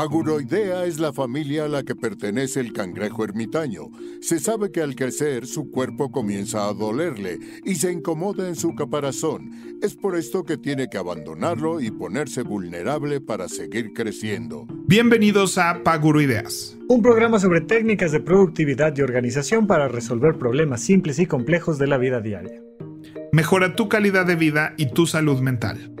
Paguroidea es la familia a la que pertenece el cangrejo ermitaño. Se sabe que al crecer su cuerpo comienza a dolerle y se incomoda en su caparazón. Es por esto que tiene que abandonarlo y ponerse vulnerable para seguir creciendo. Bienvenidos a Paguroideas. Un programa sobre técnicas de productividad y organización para resolver problemas simples y complejos de la vida diaria. Mejora tu calidad de vida y tu salud mental.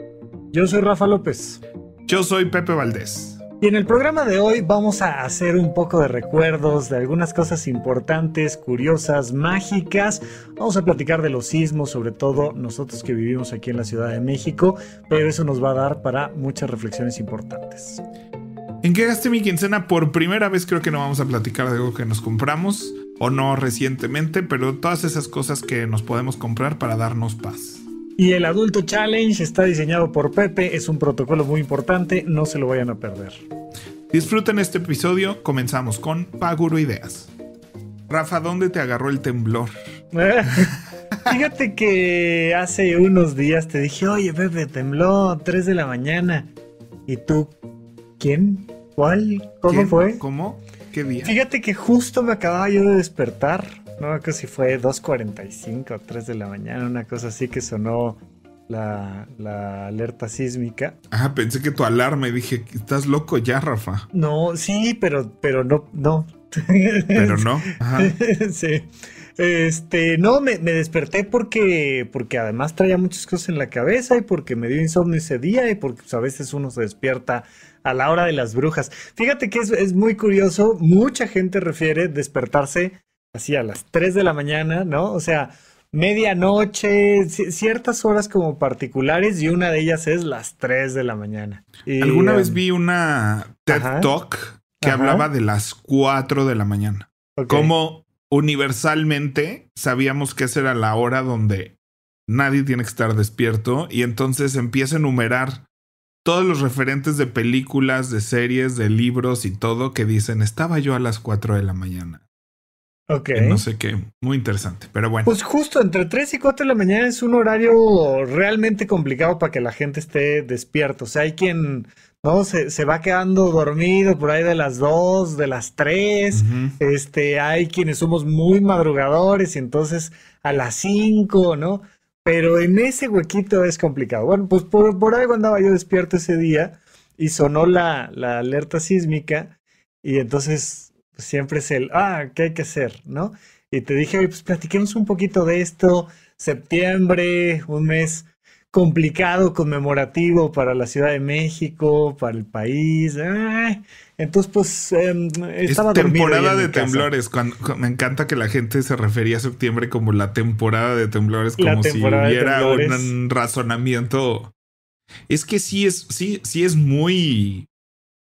Yo soy Rafa López. Yo soy Pepe Valdés. Y en el programa de hoy vamos a hacer un poco de recuerdos de algunas cosas importantes, curiosas, mágicas. Vamos a platicar de los sismos, sobre todo nosotros que vivimos aquí en la Ciudad de México, pero eso nos va a dar para muchas reflexiones importantes. ¿En qué gasté mi quincena? Por primera vez creo que no vamos a platicar de algo que nos compramos o no recientemente, pero todas esas cosas que nos podemos comprar para darnos paz. Y el Adulto Challenge está diseñado por Pepe, es un protocolo muy importante, no se lo vayan a perder. Disfruten este episodio, comenzamos con Paguro Ideas. Rafa, ¿dónde te agarró el temblor? Fíjate que hace unos días te dije, oye Pepe, tembló 3 de la mañana. ¿Y tú? ¿Quién? ¿Cuál? ¿Cómo fue? ¿Cómo? ¿Qué día? Fíjate que justo me acababa yo de despertar no casi que si fue 2.45, 3 de la mañana, una cosa así que sonó la, alerta sísmica. Ah, pensé que tu alarma y dije, estás loco ya, Rafa. No, sí, pero, pero no, no. Pero no. Ajá. sí. Este, no, me, desperté porque, porque además traía muchas cosas en la cabeza y porque me dio insomnio ese día y porque pues, a veces uno se despierta a la hora de las brujas. Fíjate que es, es muy curioso, mucha gente refiere despertarse así a las 3 de la mañana, ¿no? O sea, medianoche, ciertas horas como particulares y una de ellas es las 3 de la mañana. Alguna vez em, vi una TED Talk que hablaba de las 4 de la mañana. Como universalmente sabíamos que esa era la hora donde nadie tiene que estar despierto y entonces empieza a enumerar todos los referentes de películas, de series, de libros y todo que dicen, estaba yo a las 4 de la mañana. No sé qué. Muy interesante, pero bueno. Pues justo entre 3 y 4 de la mañana es un horario realmente complicado para que la gente esté despierta. O sea, hay quien, ¿no? Se, va quedando dormido por ahí de las 2, de las 3. Este, hay quienes somos muy madrugadores y entonces a las 5, ¿no? Pero en ese huequito es complicado. Bueno, pues por, ahí algo andaba yo despierto ese día y sonó la, la alerta sísmica y entonces siempre es el, ah, ¿qué hay que hacer? ¿No? Y te dije, pues platiquemos un poquito de esto, septiembre, un mes complicado, conmemorativo para la Ciudad de México, para el país. entonces, pues em, estaba es temporada de temblores. me encanta que la gente se refería a septiembre como la temporada de temblores, como si hubiera un razonamiento. Es que sí es, sí, sí es muy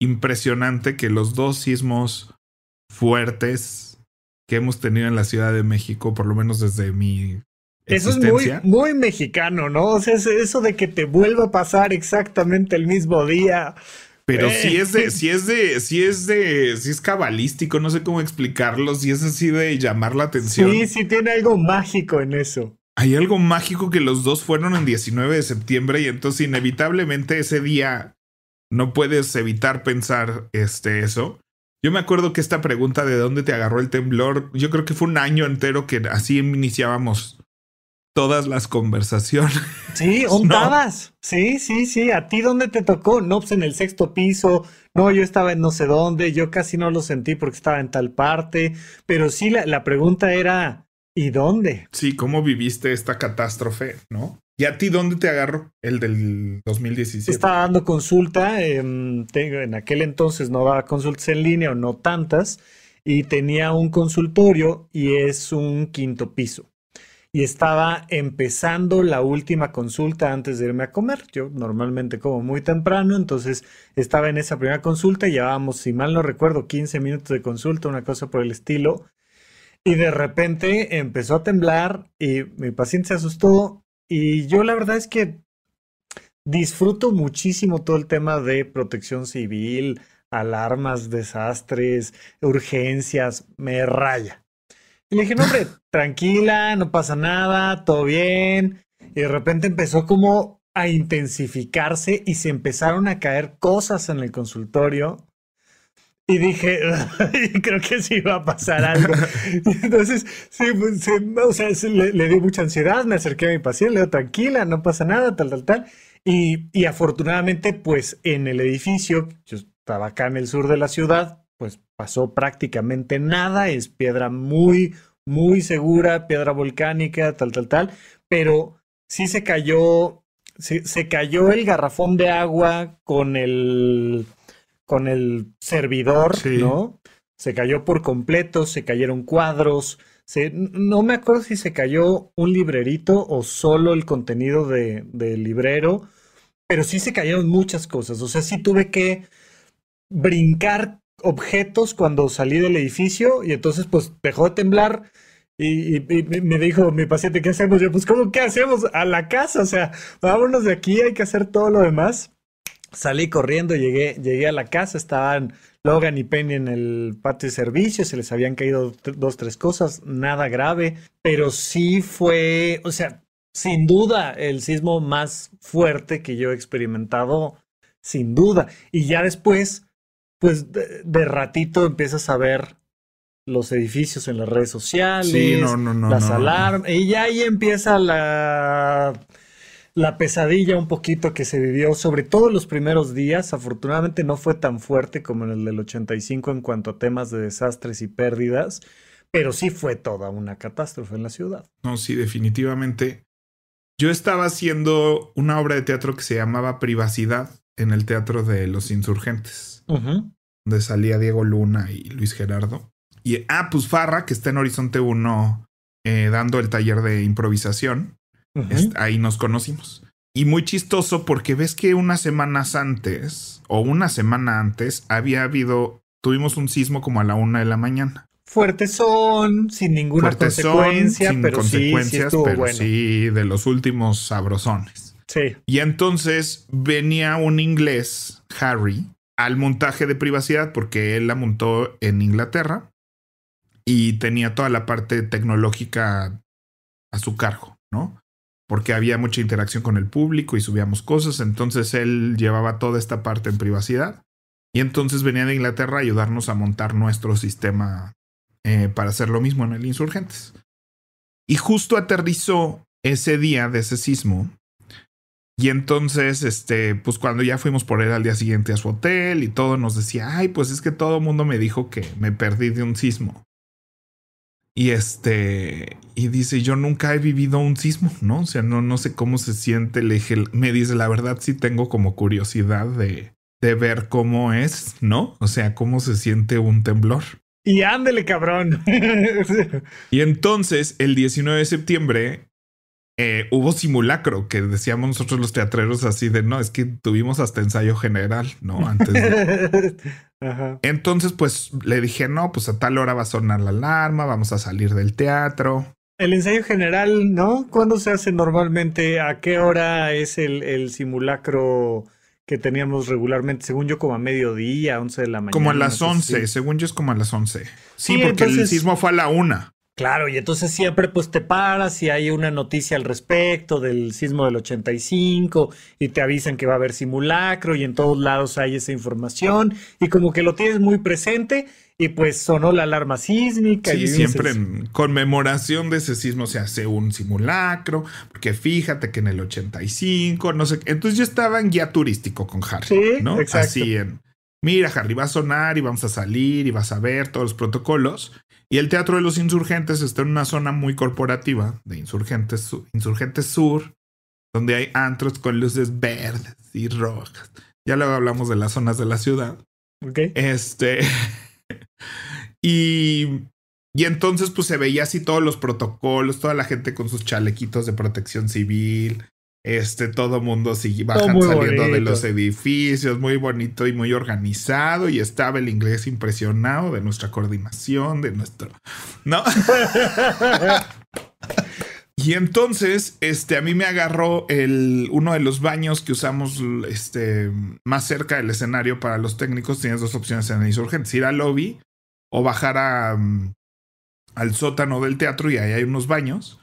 impresionante que los dos sismos fuertes que hemos tenido en la Ciudad de México, por lo menos desde mi eso es muy, muy mexicano, ¿no? O sea, eso de que te vuelva a pasar exactamente el mismo día. Pero si eh, es de, si es de, si es de, si es cabalístico, no sé cómo explicarlo, si es así de llamar la atención. Sí, sí tiene algo mágico en eso. Hay algo mágico que los dos fueron en 19 de septiembre y entonces inevitablemente ese día no puedes evitar pensar este eso. Yo me acuerdo que esta pregunta de dónde te agarró el temblor, yo creo que fue un año entero que así iniciábamos todas las conversaciones. Sí, ondabas. Sí, sí, sí. ¿A ti dónde te tocó? No, pues en el sexto piso. No, yo estaba en no sé dónde. Yo casi no lo sentí porque estaba en tal parte. Pero sí, la pregunta era, ¿y dónde? Sí, ¿cómo viviste esta catástrofe? ¿No? ¿Y a ti dónde te agarro? El del 2017. Estaba dando consulta, em, en aquel entonces no daba consultas en línea o no tantas, y tenía un consultorio y es un quinto piso. Y estaba empezando la última consulta antes de irme a comer. Yo normalmente como muy temprano, entonces estaba en esa primera consulta, y llevábamos, si mal no recuerdo, 15 minutos de consulta, una cosa por el estilo. Y de repente empezó a temblar y mi paciente se asustó, y yo la verdad es que disfruto muchísimo todo el tema de protección civil, alarmas, desastres, urgencias, me raya. Y le dije, no, hombre, tranquila, no pasa nada, todo bien. Y de repente empezó como a intensificarse y se empezaron a caer cosas en el consultorio y dije, creo que sí va a pasar algo. Entonces, sí, pues, o sea, le, di mucha ansiedad, me acerqué a mi paciente, le digo, tranquila, no pasa nada, tal, tal, tal. Y, afortunadamente, pues en el edificio, yo estaba acá en el sur de la ciudad, pues pasó prácticamente nada, es piedra muy, muy segura, piedra volcánica, tal, tal, tal, pero sí se cayó, sí, se cayó el garrafón de agua con el con el servidor, ¿no? Se cayó por completo, se cayeron cuadros, no me acuerdo si se cayó un librerito o solo el contenido del librero, pero sí se cayeron muchas cosas, o sea, sí tuve que brincar objetos cuando salí del edificio y entonces pues dejó de temblar. Y, me dijo mi paciente, ¿qué hacemos? Yo, pues, ¿cómo qué hacemos? A la casa, o sea, vámonos de aquí, hay que hacer todo lo demás. Salí corriendo, llegué, llegué a la casa, estaban Logan y Penny en el patio de servicio, se les habían caído dos, tres cosas, nada grave, pero sí fue, o sea, sin duda el sismo más fuerte que yo he experimentado, sin duda. Y ya después, pues de, ratito empiezas a ver los edificios en las redes sociales, no, no, no, las alarmas, y ya ahí empieza la la pesadilla un poquito que se vivió, sobre todo los primeros días, afortunadamente no fue tan fuerte como en el del 85 en cuanto a temas de desastres y pérdidas, pero sí fue toda una catástrofe en la ciudad. No, sí, definitivamente. Yo estaba haciendo una obra de teatro que se llamaba Privacidad en el Teatro de los Insurgentes, donde salía Diego Luna y Luis Gerardo. Y, ah, pues Farra, que está en Horizonte 1 eh, dando el taller de improvisación, Ahí nos conocimos. Y muy chistoso porque ves que unas semanas antes o una semana antes había habido, tuvimos un sismo como a la una de la mañana. Fuerte son, sin ninguna consecuencia, sin consecuencias, pero sí de los últimos sabrosones. Sí. Y entonces venía un inglés, Harry, al montaje de privacidad porque él la montó en Inglaterra y tenía toda la parte tecnológica a su cargo, ¿no? porque había mucha interacción con el público y subíamos cosas, entonces él llevaba toda esta parte en privacidad. Y entonces venía de Inglaterra a ayudarnos a montar nuestro sistema eh, para hacer lo mismo en el Insurgentes. Y justo aterrizó ese día de ese sismo. Y entonces, este, pues cuando ya fuimos por él al día siguiente a su hotel y todo, nos decía, ay, pues es que todo el mundo me dijo que me perdí de un sismo. Y este, y dice, yo nunca he vivido un sismo, ¿no? O sea, no, no sé cómo se siente. el eje. me dice, la verdad sí tengo como curiosidad de, de ver cómo es, ¿no? O sea, cómo se siente un temblor. Y ándele, cabrón. y entonces, el 19 de septiembre, eh, hubo simulacro que decíamos nosotros los teatreros así de no, es que tuvimos hasta ensayo general, ¿no? Antes Entonces, pues le dije, no, pues a tal hora va a sonar la alarma, vamos a salir del teatro. El ensayo general, ¿no? ¿Cuándo se hace normalmente? ¿A qué hora es el, simulacro que teníamos regularmente? Según yo, como a mediodía, 11 de la mañana. Como a las 11, según yo es como a las 11. Sí, porque el sismo fue a la una. Claro, y entonces siempre pues te paras y hay una noticia al respecto del sismo del 85 y te avisan que va a haber simulacro y en todos lados hay esa información y como que lo tienes muy presente y pues sonó la alarma sísmica. Sí, y siempre en conmemoración de ese sismo se hace un simulacro, porque fíjate que en el 85, no sé, entonces yo estaba en guía turístico con Harry, ¿no? Así en mira, Harry va a sonar y vamos a salir y vas a ver todos los protocolos. Y el Teatro de los Insurgentes está en una zona muy corporativa de Insurgentes, Insurgentes Sur, donde hay antros con luces verdes y rojas. Ya luego hablamos de las zonas de la ciudad. Ok. Este. y y entonces pues se veía así todos los protocolos, toda la gente con sus chalequitos de protección civil, este, todo mundo sigue saliendo de los edificios, muy bonito y muy organizado. Y estaba el inglés impresionado de nuestra coordinación, de nuestro. ¿No? y entonces, este, a mí me agarró el, uno de los baños que usamos este, más cerca del escenario para los técnicos. Tienes dos opciones en insurgente: ir al lobby o bajar a, mm, al sótano del teatro y ahí hay unos baños.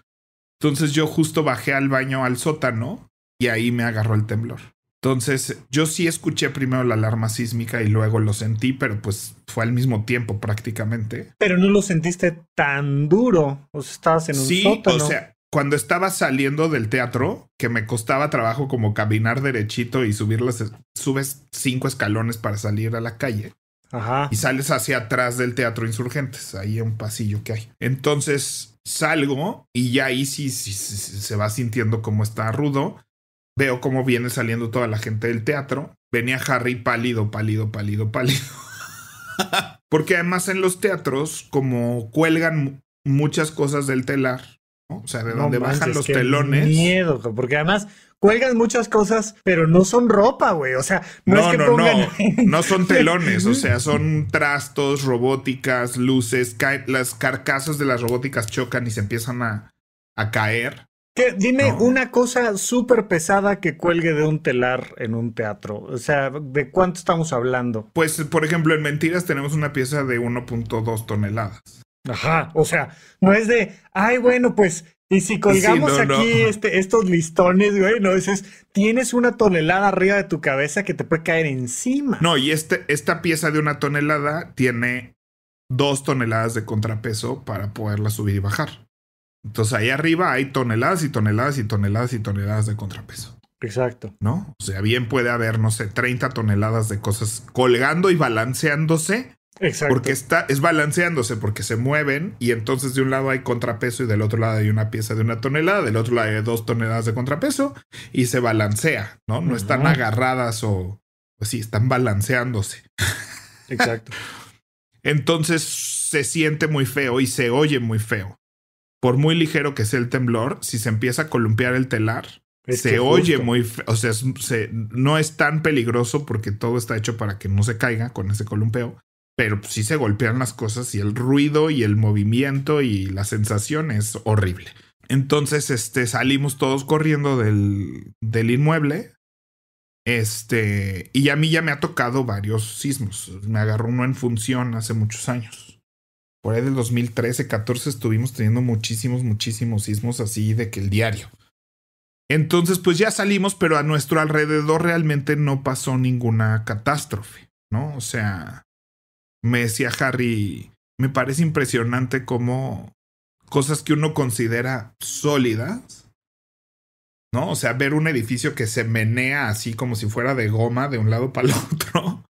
Entonces yo justo bajé al baño al sótano y ahí me agarró el temblor. Entonces yo sí escuché primero la alarma sísmica y luego lo sentí, pero pues fue al mismo tiempo prácticamente. Pero no lo sentiste tan duro, o sea, estabas en un sí, O sea, cuando estaba saliendo del teatro, que me costaba trabajo como caminar derechito y subir las, subes cinco escalones para salir a la calle. Ajá. Y sales hacia atrás del teatro Insurgentes, ahí un pasillo que hay. Entonces salgo y ya ahí sí, se va sintiendo como está rudo. Veo cómo viene saliendo toda la gente del teatro. Venía Harry pálido, pálido, pálido, pálido. Porque además en los teatros, como cuelgan muchas cosas del telar, o sea, de donde bajan los telones. Miedo, porque además cuelgan muchas cosas, pero no son ropa, güey. O sea, no, es que no, no, no son telones, o sea, son trastos, robóticas, luces, las carcasas de las robóticas chocan y se empiezan a, caer. dime una cosa súper pesada que cuelgue de un telar en un teatro. O sea, ¿de cuánto estamos hablando? Pues, por ejemplo, en Mentiras tenemos una pieza de 1.2 toneladas. Ajá, o sea, no es de, ay, bueno, pues y si colgamos aquí este, estos listones, güey, no dices, tienes una tonelada arriba de tu cabeza que te puede caer encima. No, y este, esta pieza de una tonelada tiene dos toneladas de contrapeso para poderla subir y bajar. Entonces ahí arriba hay toneladas y toneladas y toneladas y toneladas de contrapeso. Exacto. ¿No? O sea, bien puede haber, no sé, 30 toneladas de cosas colgando y balanceándose Exacto. Porque está, es balanceándose, porque se mueven y entonces de un lado hay contrapeso y del otro lado hay una pieza de una tonelada, del otro lado hay dos toneladas de contrapeso y se balancea, ¿no? No están agarradas o, pues sí, están balanceándose. Exacto. entonces se siente muy feo y se oye muy feo. Por muy ligero que sea el temblor, si se empieza a columpiar el telar, se oye muy muy, o sea, no es tan peligroso porque todo está hecho para que no se caiga con ese columpeo, pero sí se golpean las cosas y el ruido y el movimiento y la sensación es horrible. Entonces, este, salimos todos corriendo del, del inmueble. Este, y a mí ya me ha tocado varios sismos. Me agarró uno en función hace muchos años. Por ahí del 2013, 14 estuvimos teniendo muchísimos, muchísimos sismos así de que el diario. Entonces, pues ya salimos, pero a nuestro alrededor realmente no pasó ninguna catástrofe, ¿no? O sea, me decía Harry, me parece impresionante cómo cosas que uno considera sólidas, ¿no? O sea, ver un edificio que se menea así como si fuera de goma de un lado para el otro.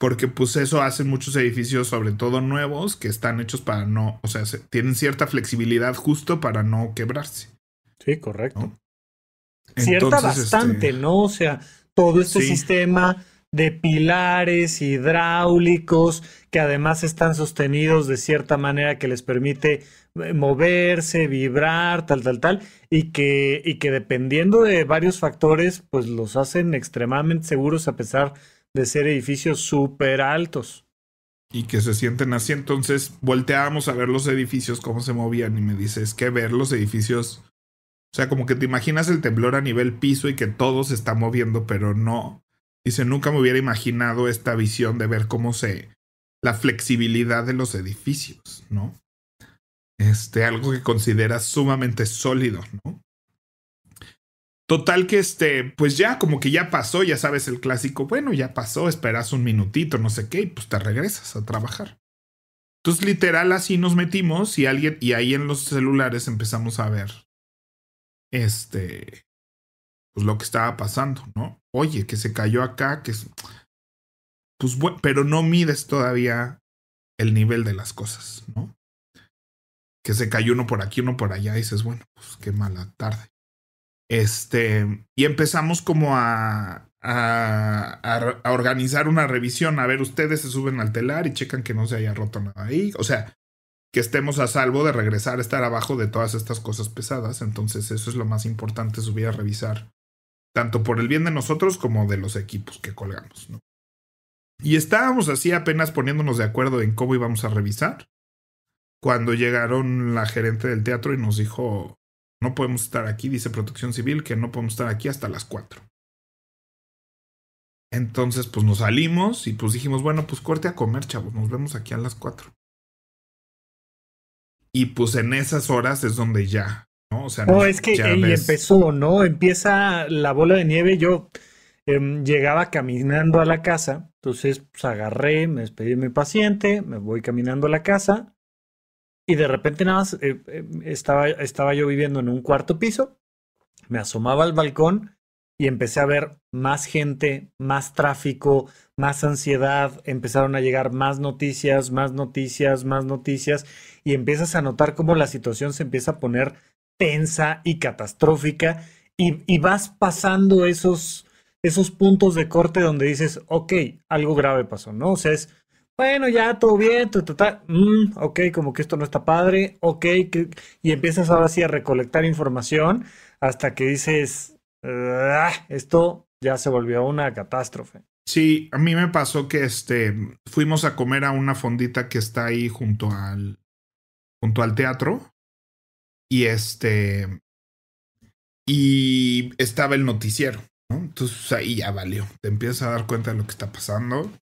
Porque pues eso hacen muchos edificios, sobre todo nuevos, que están hechos para no, o sea, tienen cierta flexibilidad justo para no quebrarse. Sí, correcto. Cierta este bastante, ¿no? O sea, todo este sistema de pilares hidráulicos que además están sostenidos de cierta manera que les permite eh, moverse, vibrar, tal, tal, tal, y que, y que dependiendo de varios factores, pues los hacen extremadamente seguros a pesar de ser edificios súper altos. Y que se sienten así, entonces volteábamos a ver los edificios, cómo se movían, y me dices que ver los edificios, o sea, como que te imaginas el temblor a nivel piso y que todo se está moviendo, pero no, Dice, nunca me hubiera imaginado esta visión de ver cómo se... la flexibilidad de los edificios, ¿no? Este, algo que consideras sumamente sólido, ¿no? Total que este, pues ya, como que ya pasó, ya sabes el clásico, bueno, ya pasó, esperas un minutito, no sé qué, y pues te regresas a trabajar. Entonces, literal, así nos metimos y alguien, y ahí en los celulares empezamos a ver. Este pues, lo que estaba pasando, ¿no? Oye, que se cayó acá, que es... Pues bueno, pero no mides todavía el nivel de las cosas, ¿no? Que se cayó uno por aquí, uno por allá, y dices, bueno, pues qué mala tarde. Este, y empezamos como a, a, a, a, organizar una revisión. A ver, ustedes se suben al telar y checan que no se haya roto nada ahí. O sea, que estemos a salvo de regresar a estar abajo de todas estas cosas pesadas. Entonces, eso es lo más importante, subir a revisar tanto por el bien de nosotros como de los equipos que colgamos. ¿no? Y estábamos así apenas poniéndonos de acuerdo en cómo íbamos a revisar, cuando llegaron la gerente del teatro y nos dijo, no podemos estar aquí, dice Protección Civil, que no podemos estar aquí hasta las 4. Entonces, pues nos salimos y pues dijimos, bueno, pues corte a comer, chavos, nos vemos aquí a las 4. Y pues en esas horas es donde ya ¿no? es que ahí empezó, ¿no? Empieza la bola de nieve. Yo em, llegaba caminando a la casa, entonces pues, agarré, me despedí de mi paciente, me voy caminando a la casa y de repente nada más eh, em, estaba, estaba yo viviendo en un cuarto piso, me asomaba al balcón y empecé a ver más gente, más tráfico, más ansiedad, empezaron a llegar más noticias, más noticias, más noticias, y empiezas a notar cómo la situación se empieza a poner tensa y catastrófica y, vas pasando esos, esos puntos de corte donde dices, ok, algo grave pasó, ¿no? O sea, es, bueno, ya todo bien, mm, ok, como que esto no está padre, ok, y empiezas ahora sí a recolectar información hasta que dices, ah, esto ya se volvió una catástrofe. Sí, a mí me pasó que este, fuimos a comer a una fondita que está ahí junto al, junto al teatro y este. Y estaba el noticiero, ¿no? Entonces pues, ahí ya valió. Te empiezas a dar cuenta de lo que está pasando.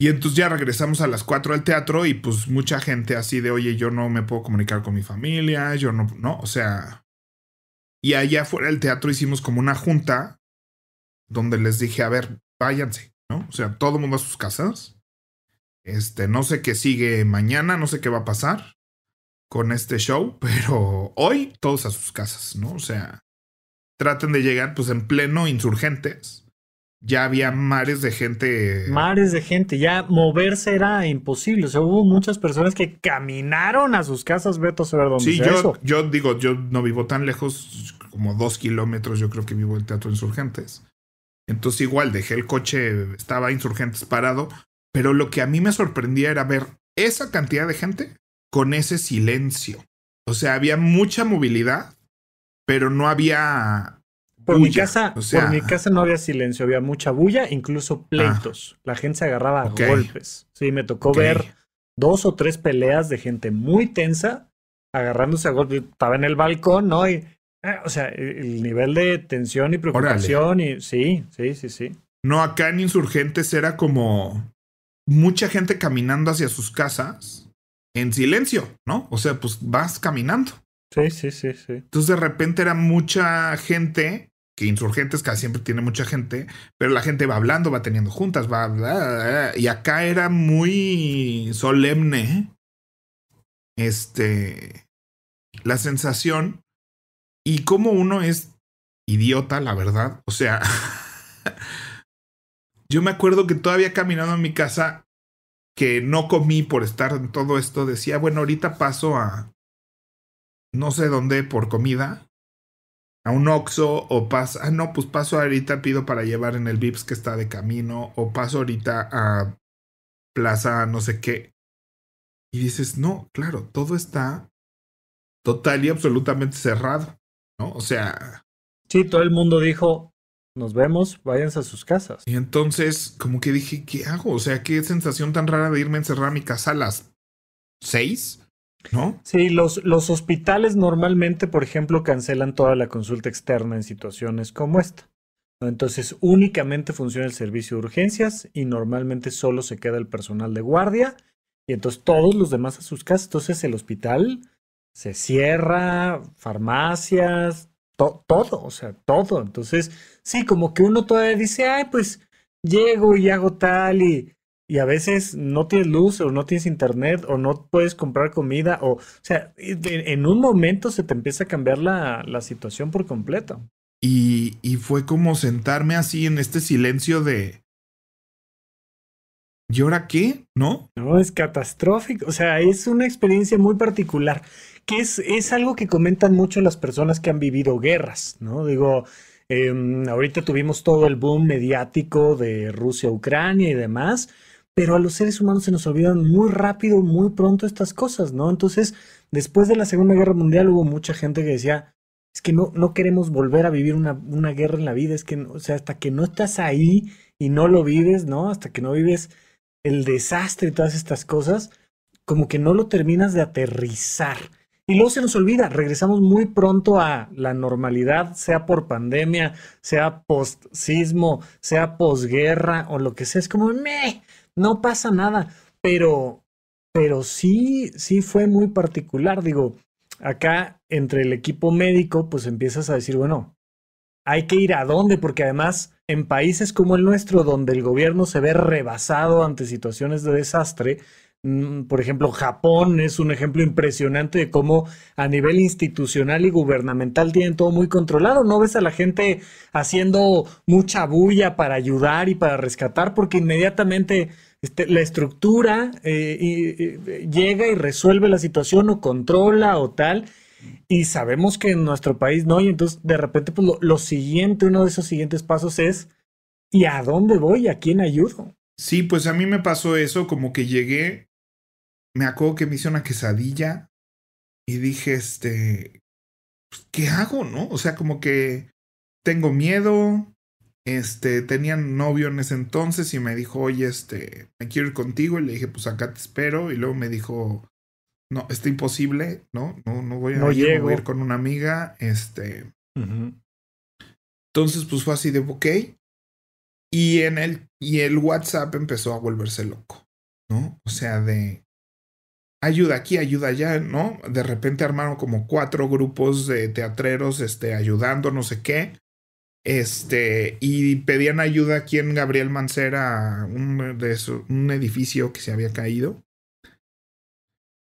Y entonces ya regresamos a las 4 al teatro y pues mucha gente así de, oye, yo no me puedo comunicar con mi familia, yo no, no, o sea. Y allá afuera del teatro hicimos como una junta donde les dije, a ver, váyanse, ¿no? O sea, todo mundo a sus casas. Este, no sé qué sigue mañana, no sé qué va a pasar con este show, pero hoy todos a sus casas, ¿no? O sea, traten de llegar pues en pleno insurgentes. Ya había mares de gente. Mares de gente, ya moverse era imposible. O sea, hubo muchas personas que caminaron a sus casas, Beto, a Sí, yo, yo digo, yo no vivo tan lejos, como dos kilómetros, yo creo que vivo el Teatro Insurgentes. Entonces, igual dejé el coche, estaba Insurgentes parado, pero lo que a mí me sorprendía era ver esa cantidad de gente con ese silencio. O sea, había mucha movilidad, pero no había. Por, mi casa, por mi casa no había silencio, había mucha bulla, incluso ah. pleitos. la gente se agarraba a golpes. Sí, me tocó ver dos o tres peleas de gente muy tensa, agarrándose a golpes. Estaba en el balcón, ¿no? Ah, o sea, el nivel de tensión y preocupación. y Sí, sí, sí, sí. No, acá en Insurgentes era como mucha gente caminando hacia sus casas en silencio, ¿no? O sea, pues vas caminando. Sí, sí, sí, sí. Entonces de repente era mucha gente, que insurgentes casi siempre tiene mucha gente, pero la gente va hablando, va teniendo juntas, va... y acá era muy solemne. Este... La sensación y como uno es idiota, la verdad. O sea, yo me acuerdo que todavía caminando en mi casa que no comí por estar en todo esto, decía, bueno, ahorita paso a no sé dónde por comida, a un Oxxo o paso, ah, no, pues paso ahorita, pido para llevar en el Vips que está de camino, o paso ahorita a Plaza, no sé qué. Y dices, no, claro, todo está total y absolutamente cerrado, ¿no? O sea... Sí, todo el mundo dijo, nos vemos, váyanse a sus casas. Y entonces, como que dije, ¿qué hago? O sea, qué sensación tan rara de irme a encerrar a mi casa a las seis, ¿no? Sí, los, los hospitales normalmente, por ejemplo, cancelan toda la consulta externa en situaciones como esta. Entonces, únicamente funciona el servicio de urgencias y normalmente solo se queda el personal de guardia y entonces todos los demás a sus casas. Entonces, el hospital se cierra, farmacias, todo, o sea, todo. Entonces, sí, como que uno todavía dice, ay, pues llego y hago tal y, a veces no tienes luz o no tienes internet o no puedes comprar comida o, o sea, en, un momento se te empieza a cambiar la, la situación por completo. Y, y, fue como sentarme así en este silencio de... ¿Y ahora qué? ¿No? No, es catastrófico. O sea, es una experiencia muy particular que es, algo que comentan mucho las personas que han vivido guerras, ¿no? Digo, em, ahorita tuvimos todo el boom mediático de Rusia, Ucrania y demás, pero a los seres humanos se nos olvidan muy rápido, muy pronto estas cosas, ¿no? Entonces, después de la Segunda Guerra Mundial hubo mucha gente que decía, es que no, no queremos volver a vivir una, una guerra en la vida, es que, o sea, hasta que no estás ahí y no lo vives, ¿no? Hasta que no vives el desastre y todas estas cosas, como que no lo terminas de aterrizar. Y luego se nos olvida, regresamos muy pronto a la normalidad, sea por pandemia, sea post sismo, sea posguerra o lo que sea. Es como, meh, no pasa nada. Pero, pero sí, sí fue muy particular. Digo, acá entre el equipo médico, pues empiezas a decir, bueno, hay que ir a dónde, porque además en países como el nuestro, donde el gobierno se ve rebasado ante situaciones de desastre, Mm, por ejemplo, Japón es un ejemplo impresionante de cómo a nivel institucional y gubernamental tienen todo muy controlado. No ves a la gente haciendo mucha bulla para ayudar y para rescatar, porque inmediatamente este, la estructura eh, eh, llega y resuelve la situación o controla o tal. Y sabemos que en nuestro país no, y entonces de repente pues, lo siguiente, uno de esos siguientes pasos es, ¿y a dónde voy? ¿A quién ayudo? Sí, pues a mí me pasó eso, como que llegué me acuerdo que me hice una quesadilla y dije, este, pues, ¿qué hago, no? O sea, como que tengo miedo, este, tenía novio en ese entonces y me dijo, oye, este, me quiero ir contigo. Y le dije, pues acá te espero. Y luego me dijo, no, está imposible, ¿no? No, no voy a, no ir, a con una amiga, este. Entonces, pues fue así de, ok. Y en el, y el WhatsApp empezó a volverse loco, ¿no? O sea, de, ayuda aquí, ayuda allá, ¿no? De repente armaron como cuatro grupos de teatreros, este, ayudando, no sé qué. Este, y pedían ayuda aquí en Gabriel Mancera, un, de un edificio que se había caído.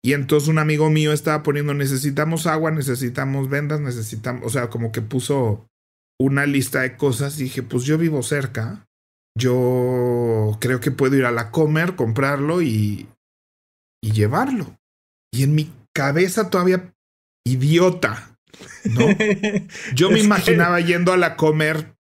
Y entonces un amigo mío estaba poniendo, necesitamos agua, necesitamos vendas, necesitamos, o sea, como que puso una lista de cosas y dije, pues yo vivo cerca, yo creo que puedo ir a la comer, comprarlo y, y llevarlo. Y en mi cabeza todavía idiota, ¿no? Yo me imaginaba yendo a la comer.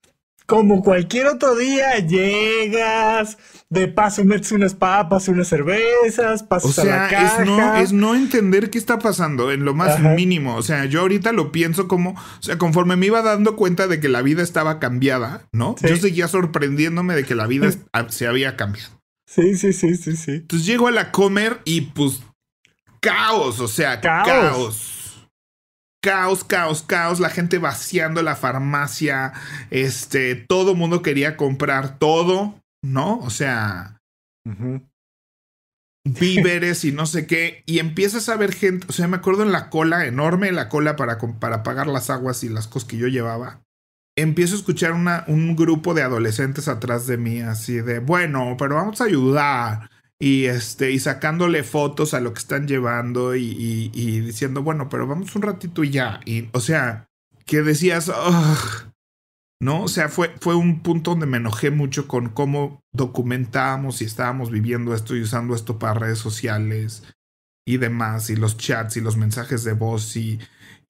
Como cualquier otro día, llegas, de paso metes unas papas, unas cervezas, pasas sea, a la caja. Es no, es no entender qué está pasando en lo más mínimo. O sea, yo ahorita lo pienso como, o sea, conforme me iba dando cuenta de que la vida estaba cambiada, ¿no? Yo seguía sorprendiéndome de que la vida se había cambiado. Sí, sí, sí, sí, sí. Entonces llego a la comer y pues caos, o sea, caos. caos. Caos, caos, caos, la gente vaciando la farmacia, este, todo mundo quería comprar todo, ¿no? O sea, víveres y no sé qué, y empiezas a ver gente, o sea, me acuerdo en la cola, enorme la cola para, para pagar las aguas y las cosas que yo llevaba empiezo a escuchar un grupo de adolescentes atrás de mí, así de, bueno, pero vamos a ayudar. Y, este, y sacándole fotos a lo que están llevando y, diciendo, bueno, pero vamos un ratito y ya. Y, o sea, que decías, ¿no? O sea, fue, fue un punto donde me enojé mucho con cómo documentábamos y estábamos viviendo esto y usando esto para redes sociales y demás, y los chats y los mensajes de voz y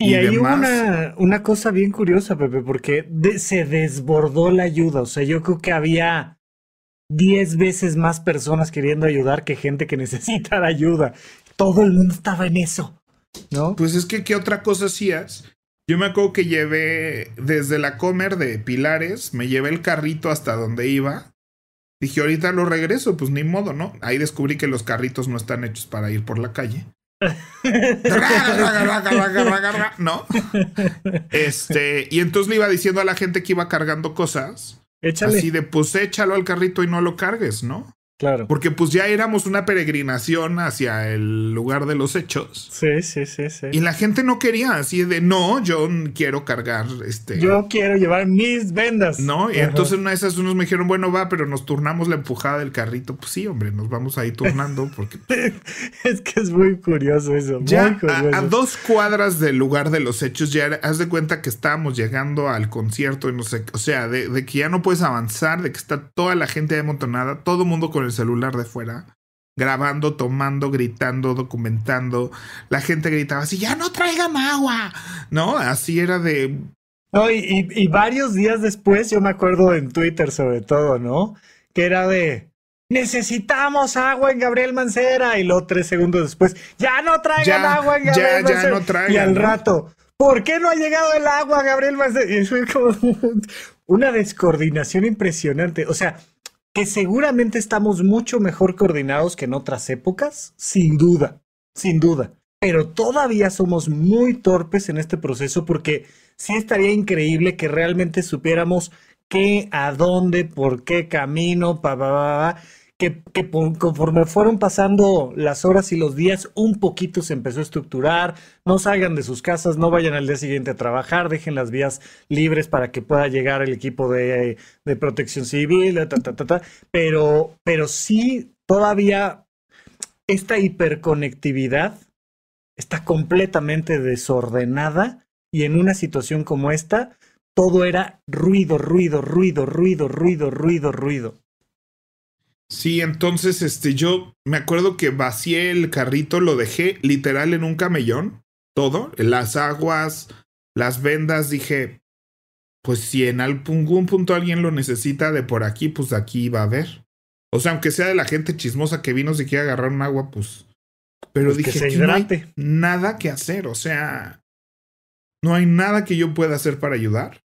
y, hay una, cosa bien curiosa, Pepe, porque se desbordó la ayuda. O sea, yo creo que había diez veces más personas queriendo ayudar que gente que necesitara ayuda. Todo el mundo estaba en eso, ¿no? Pues es que, ¿qué otra cosa hacías? Yo me acuerdo que llevé desde la comer de Pilares, me llevé el carrito hasta donde iba. Dije, ahorita lo regreso, pues ni modo, ¿no? Ahí descubrí que los carritos no están hechos para ir por la calle. no. Este, y entonces le iba diciendo a la gente que iba cargando cosas. Échale. Así de, pues échalo al carrito y no lo cargues, ¿no? Claro. Porque pues ya éramos una peregrinación hacia el lugar de los hechos. Sí, sí, sí, sí. Y la gente no quería, así de no, yo quiero cargar este. Yo quiero llevar mis vendas. No, y entonces una de esas unos me dijeron, bueno, va, pero nos turnamos la empujada del carrito. Pues sí, hombre, nos vamos ahí turnando porque. es que es muy curioso eso. Ya A, dos cuadras del lugar de los hechos, ya haz de cuenta que estábamos llegando al concierto y no sé, o sea, de, de que ya no puedes avanzar, de que está toda la gente amontonada, todo mundo con el celular de fuera, grabando, tomando, gritando, documentando. La gente gritaba así, ya no traigan agua, ¿no? Así era de... hoy y, varios días después, yo me acuerdo en Twitter sobre todo, ¿no? Que era de necesitamos agua en Gabriel Mancera. Y lo tres segundos después, ya no traigan agua en Gabriel Mancera. no traigan, y al rato, ¿por qué no ha llegado el agua, Gabriel Mancera? como una descoordinación impresionante. O sea, que seguramente estamos mucho mejor coordinados que en otras épocas, sin duda, sin duda. Pero todavía somos muy torpes en este proceso porque sí estaría increíble que realmente supiéramos qué, a dónde, por qué camino, pa, pa, pa, pa que, conforme fueron pasando las horas y los días, un poquito se empezó a estructurar, no salgan de sus casas, no vayan al día siguiente a trabajar, dejen las vías libres para que pueda llegar el equipo de, protección civil, Pero, pero sí, todavía esta hiperconectividad está completamente desordenada y en una situación como esta, todo era ruido, ruido, ruido, ruido, ruido, ruido, ruido. Sí, entonces este, yo me acuerdo que vacié el carrito, lo dejé literal en un camellón, todo, las aguas, las vendas, dije, pues si en algún punto alguien lo necesita de por aquí, pues aquí va a haber. O sea, aunque sea de la gente chismosa que vino si quiere agarrar un agua, pues. Pero pues, dije, no hay nada que hacer, o sea, no hay nada que yo pueda hacer para ayudar.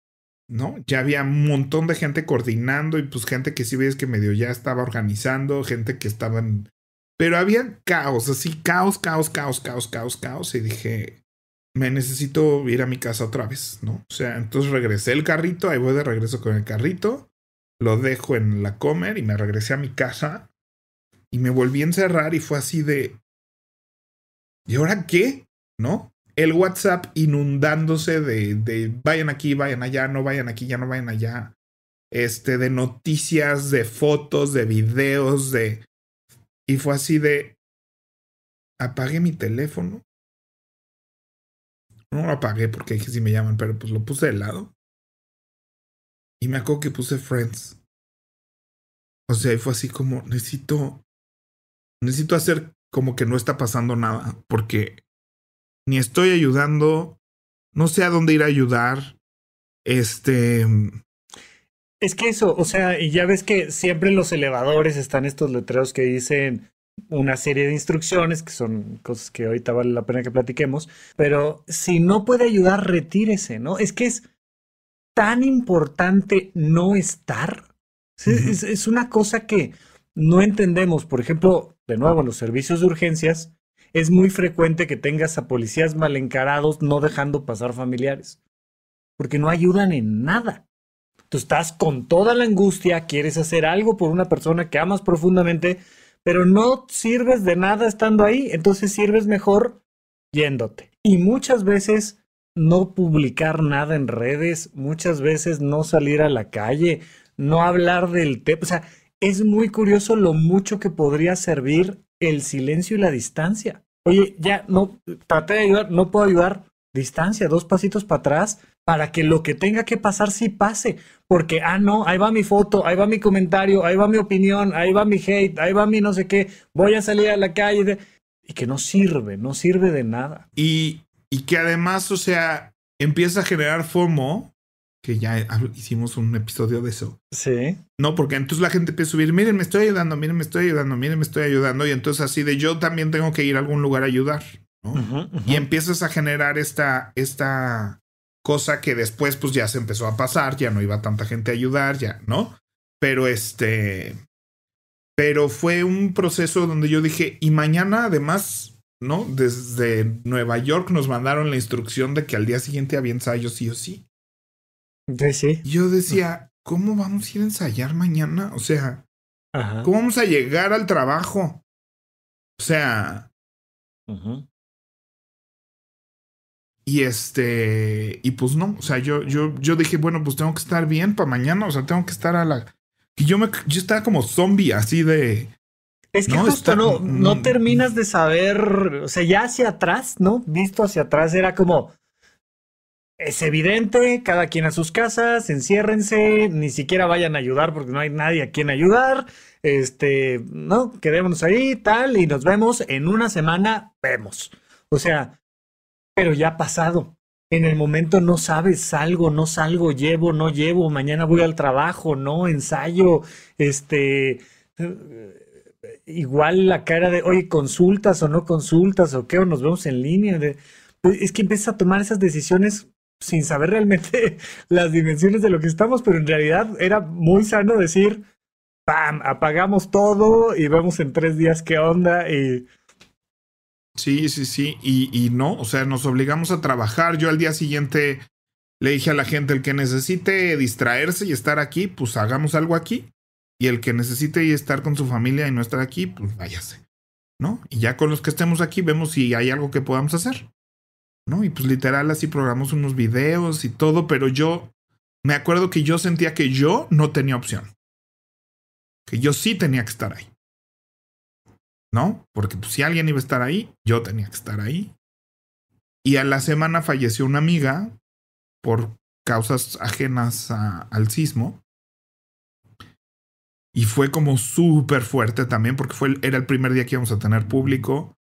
¿no? Ya había un montón de gente coordinando y pues gente que sí ves que medio ya estaba organizando, gente que en. Pero había caos, así, caos, caos, caos, caos, caos, caos. Y dije, me necesito ir a mi casa otra vez, ¿no? O sea, entonces regresé el carrito, ahí voy de regreso con el carrito, lo dejo en la comer y me regresé a mi casa y me volví a encerrar y fue así de... ¿Y ahora qué? ¿No? el WhatsApp inundándose de, de vayan aquí, vayan allá, no vayan aquí, ya no vayan allá. Este, de noticias, de fotos, de videos, de. Y fue así de. Apagué mi teléfono. No lo apagué porque dije si me llaman, pero pues lo puse de lado. Y me acuerdo que puse Friends. O sea, y fue así como, necesito. Necesito hacer como que no está pasando nada. Porque ni estoy ayudando, no sé a dónde ir a ayudar. Este. Es que eso, o sea, y ya ves que siempre en los elevadores están estos letreros que dicen una serie de instrucciones, que son cosas que ahorita vale la pena que platiquemos, pero si no puede ayudar, retírese, ¿no? Es que es tan importante no estar. Es, una cosa que no entendemos. Por ejemplo, de nuevo, los servicios de urgencias es muy frecuente que tengas a policías mal encarados no dejando pasar familiares, porque no ayudan en nada. Tú estás con toda la angustia, quieres hacer algo por una persona que amas profundamente, pero no sirves de nada estando ahí, entonces sirves mejor yéndote. Y muchas veces no publicar nada en redes, muchas veces no salir a la calle, no hablar del tema, o sea, es muy curioso lo mucho que podría servir el silencio y la distancia. Oye, ya no, traté de ayudar, no puedo ayudar. Distancia, dos pasitos para atrás, para que lo que tenga que pasar sí pase. Porque, ah, no, ahí va mi foto, ahí va mi comentario, ahí va mi opinión, ahí va mi hate, ahí va mi no sé qué, voy a salir a la calle. Y que no sirve, no sirve de nada. Y, y que además, o sea, empieza a generar FOMO que ya hicimos un episodio de eso. Sí. No, porque entonces la gente empieza a subir, miren, me estoy ayudando, miren, me estoy ayudando, miren, me estoy ayudando. Y entonces así de yo también tengo que ir a algún lugar a ayudar. ¿no? Y empiezas a generar esta, esta cosa que después pues ya se empezó a pasar, ya no iba tanta gente a ayudar, ya, ¿no? Pero este, pero fue un proceso donde yo dije, y mañana además, ¿no? Desde Nueva York nos mandaron la instrucción de que al día siguiente había ensayo sí o sí. Yo decía, ¿cómo vamos a ir a ensayar mañana? O sea, ¿cómo vamos a llegar al trabajo? O sea. Y este. Y pues no. O sea, yo, yo, yo dije, bueno, pues tengo que estar bien para mañana. O sea, tengo que estar a la. Y yo me. Yo estaba como zombie, así de. Es que justo no mm. terminas de saber. O sea, ya hacia atrás, ¿no? Visto hacia atrás, era como es evidente, cada quien a sus casas, enciérrense, ni siquiera vayan a ayudar porque no hay nadie a quien ayudar. Este, no, quedémonos ahí, tal, y nos vemos en una semana, vemos. O sea, pero ya ha pasado. En el momento no sabes, salgo, no salgo, llevo, no llevo, mañana voy al trabajo, no ensayo, este, eh, igual la cara de, oye, consultas o no consultas, o qué, o nos vemos en línea. Pues, es que empiezas a tomar esas decisiones sin saber realmente las dimensiones de lo que estamos, pero en realidad era muy sano decir, ¡pam! Apagamos todo y vemos en tres días qué onda y... Sí, sí, sí, y, y no, o sea, nos obligamos a trabajar. Yo al día siguiente le dije a la gente, el que necesite distraerse y estar aquí, pues hagamos algo aquí. Y el que necesite estar con su familia y no estar aquí, pues váyase. ¿No? Y ya con los que estemos aquí vemos si hay algo que podamos hacer. ¿no? Y pues literal así programamos unos videos y todo, pero yo me acuerdo que yo sentía que yo no tenía opción. Que yo sí tenía que estar ahí. ¿No? Porque pues, si alguien iba a estar ahí, yo tenía que estar ahí. Y a la semana falleció una amiga por causas ajenas al sismo. Y fue como súper fuerte también, porque fue, era el primer día que íbamos a tener público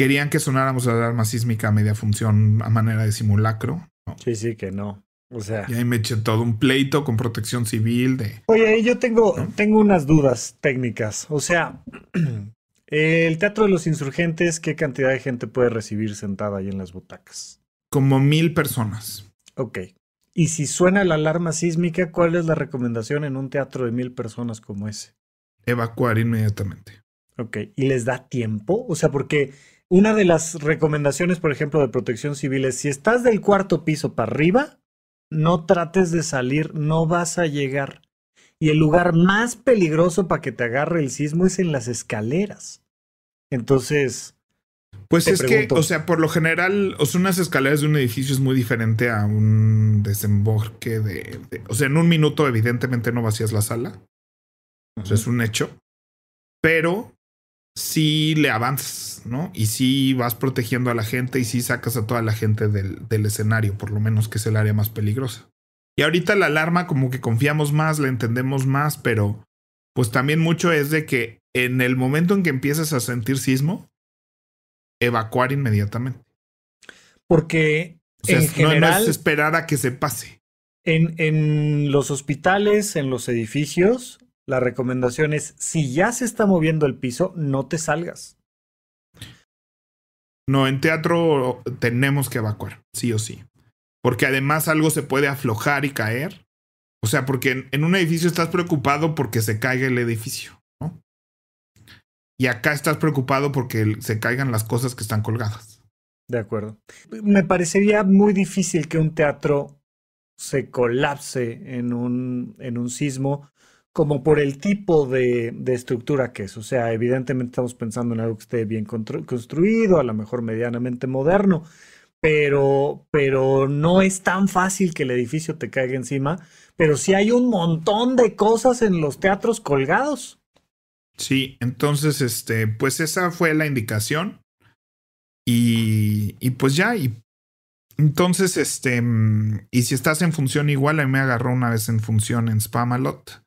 querían que sonáramos la alarma sísmica a media función a manera de simulacro. Sí, sí, que no. O sea. Y ahí me eché todo un pleito con protección civil de. Oye, yo tengo, tengo unas dudas técnicas. O sea, el Teatro de los Insurgentes, ¿qué cantidad de gente puede recibir sentada ahí en las butacas? Como mil personas. Ok. Y si suena la alarma sísmica, ¿cuál es la recomendación en un teatro de mil personas como ese? Evacuar inmediatamente. Ok. ¿Y les da tiempo? O sea, porque una de las recomendaciones, por ejemplo, de protección civil es si estás del cuarto piso para arriba, no trates de salir, no vas a llegar. Y el lugar más peligroso para que te agarre el sismo es en las escaleras. Entonces. Pues es que, o sea, por lo general, o sea, unas escaleras de un edificio es muy diferente a un desemboque de, O sea, en un minuto, evidentemente, no vacías la sala. es un hecho. Pero si sí le avanzas, ¿no? Y si vas protegiendo a la gente y si sacas a toda la gente del, escenario, por lo menos que es el área más peligrosa. Y ahorita la alarma como que confiamos más, la entendemos más, pero pues también mucho es de que en el momento en que empiezas a sentir sismo, evacuar inmediatamente. Porque en general, esperar a que se pase. En, en los hospitales, en los edificios, la recomendación es, si ya se está moviendo el piso, no te salgas. No, en teatro tenemos que evacuar, sí o sí. Porque además algo se puede aflojar y caer. O sea, porque en, un edificio estás preocupado porque se caiga el edificio, ¿no? Y acá estás preocupado porque se caigan las cosas que están colgadas. De acuerdo. Me parecería muy difícil que un teatro se colapse en un, en un sismo como por el tipo de, estructura que es. O sea, evidentemente estamos pensando en algo que esté bien construido, a lo mejor medianamente moderno, pero, pero no es tan fácil que el edificio te caiga encima, pero sí hay un montón de cosas en los teatros colgados. Sí, entonces, este, pues esa fue la indicación. Y, pues ya, y entonces, este, mm, y si estás en función igual, a mí me agarró una vez en función en Spamalot.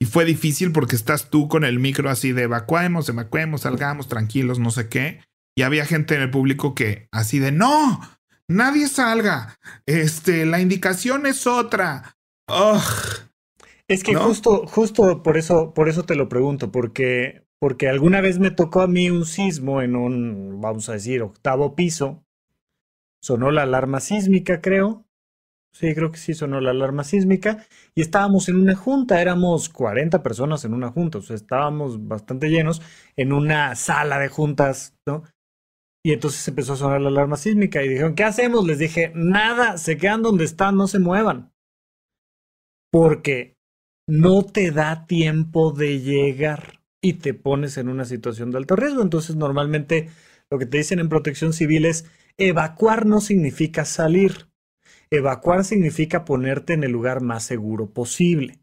Y fue difícil porque estás tú con el micro así de evacuemos, evacuemos, salgamos tranquilos, no sé qué. Y había gente en el público que así de no, nadie salga. Este, la indicación es otra. Es que justo, justo por eso, por eso te lo pregunto, porque, porque alguna vez me tocó a mí un sismo en un, vamos a decir, octavo piso. Sonó la alarma sísmica, creo, Sí, creo que sí sonó la alarma sísmica y estábamos en una junta, éramos 40 personas en una junta, o sea, estábamos bastante llenos en una sala de juntas, ¿no? Y entonces empezó a sonar la alarma sísmica y dijeron, ¿qué hacemos? Les dije, nada, se quedan donde están, no se muevan. Porque no te da tiempo de llegar y te pones en una situación de alto riesgo. Entonces, normalmente lo que te dicen en protección civil es, evacuar no significa salir Evacuar significa ponerte en el lugar más seguro posible.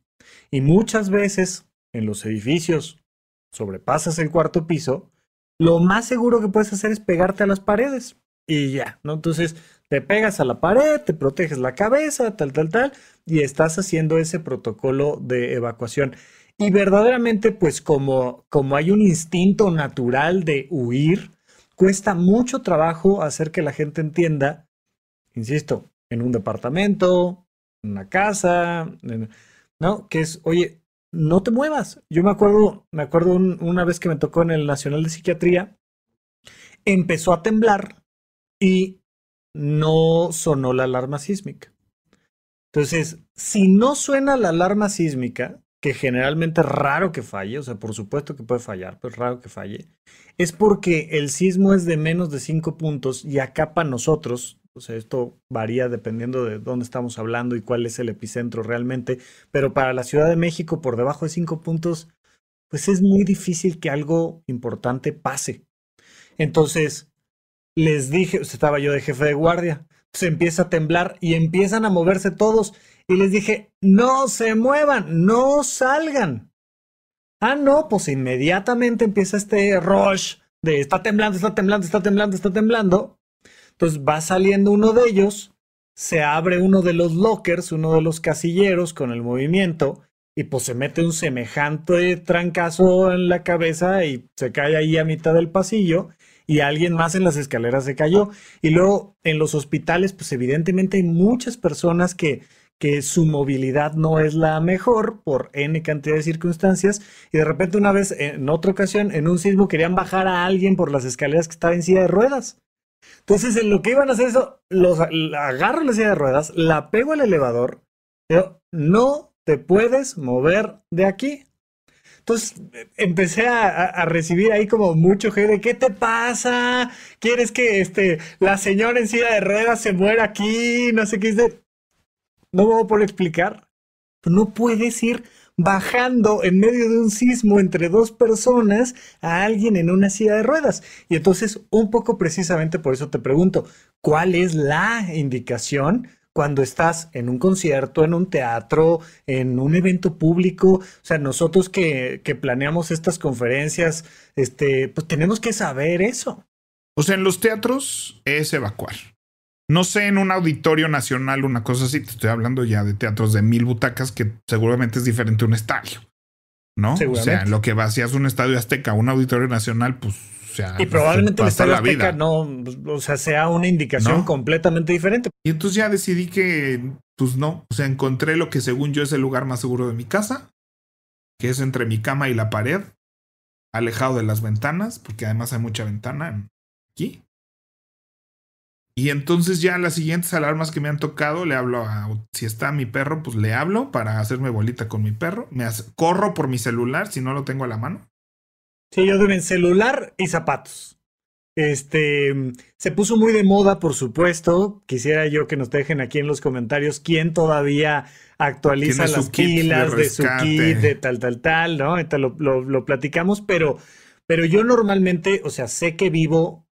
Y muchas veces en los edificios sobrepasas el cuarto piso, lo más seguro que puedes hacer es pegarte a las paredes y ya, ¿no? Entonces te pegas a la pared, te proteges la cabeza, tal, tal, tal, y estás haciendo ese protocolo de evacuación. Y verdaderamente, pues como, como hay un instinto natural de huir, cuesta mucho trabajo hacer que la gente entienda, insisto, en un departamento, en una casa, ¿no? Que es, oye, no te muevas. Yo me acuerdo, me acuerdo una vez que me tocó en el Nacional de Psiquiatría, empezó a temblar y no sonó la alarma sísmica. Entonces, si no suena la alarma sísmica, que generalmente es raro que falle, o sea, por supuesto que puede fallar, pero es raro que falle, es porque el sismo es de menos de cinco puntos y acá para nosotros o sea, esto varía dependiendo de dónde estamos hablando y cuál es el epicentro realmente. Pero para la Ciudad de México, por debajo de cinco puntos, pues es muy difícil que algo importante pase. Entonces, les dije, estaba yo de jefe de guardia, se empieza a temblar y empiezan a moverse todos. Y les dije, no se muevan, no salgan. Ah, no, pues inmediatamente empieza este rush de está temblando, está temblando, está temblando, está temblando. Entonces va saliendo uno de ellos, se abre uno de los lockers, uno de los casilleros con el movimiento, y pues se mete un semejante trancazo en la cabeza y se cae ahí a mitad del pasillo y alguien más en las escaleras se cayó. Y luego en los hospitales, pues evidentemente hay muchas personas que, que su movilidad no es la mejor por N cantidad de circunstancias. Y de repente una vez, en otra ocasión, en un sismo querían bajar a alguien por las escaleras que estaba en silla de ruedas. Entonces, en lo que iban a hacer eso, los agarro la silla de ruedas, la pego al elevador, pero no te puedes mover de aquí. Entonces eh, empecé a, a, recibir ahí como mucho gente ¿qué te pasa? ¿Quieres que este, la señora en silla de ruedas se muera aquí? No sé qué. No me voy a poder explicar. No puedes ir bajando en medio de un sismo entre dos personas a alguien en una silla de ruedas. Y entonces, un poco precisamente por eso te pregunto, ¿cuál es la indicación? cuando estás en un concierto, en un teatro, en un evento público. O sea, nosotros que, planeamos estas conferencias, este, pues tenemos que saber eso. O sea, en los teatros es evacuar no sé, en un auditorio nacional, una cosa así, te estoy hablando ya de teatros de mil butacas que seguramente es diferente a un estadio, ¿no? O sea, lo que vacías un estadio azteca, un auditorio nacional, pues... O sea, y probablemente el estadio azteca no, o sea, sea una indicación completamente diferente. Y entonces ya decidí que, pues no, o sea, encontré lo que según yo es el lugar más seguro de mi casa, que es entre mi cama y la pared, alejado de las ventanas, porque además hay mucha ventana aquí. Y entonces ya las siguientes alarmas que me han tocado, le hablo a, si está mi perro, pues le hablo para hacerme bolita con mi perro. Me corro por mi celular si no lo tengo a la mano. Sí, yo en celular y zapatos. Este se puso muy de moda, por supuesto. Quisiera yo que nos dejen aquí en los comentarios quién todavía actualiza las pilas de, su kit, de tal, tal, tal, ¿no? lo, platicamos, pero, pero yo normalmente, o sea, sé que vivo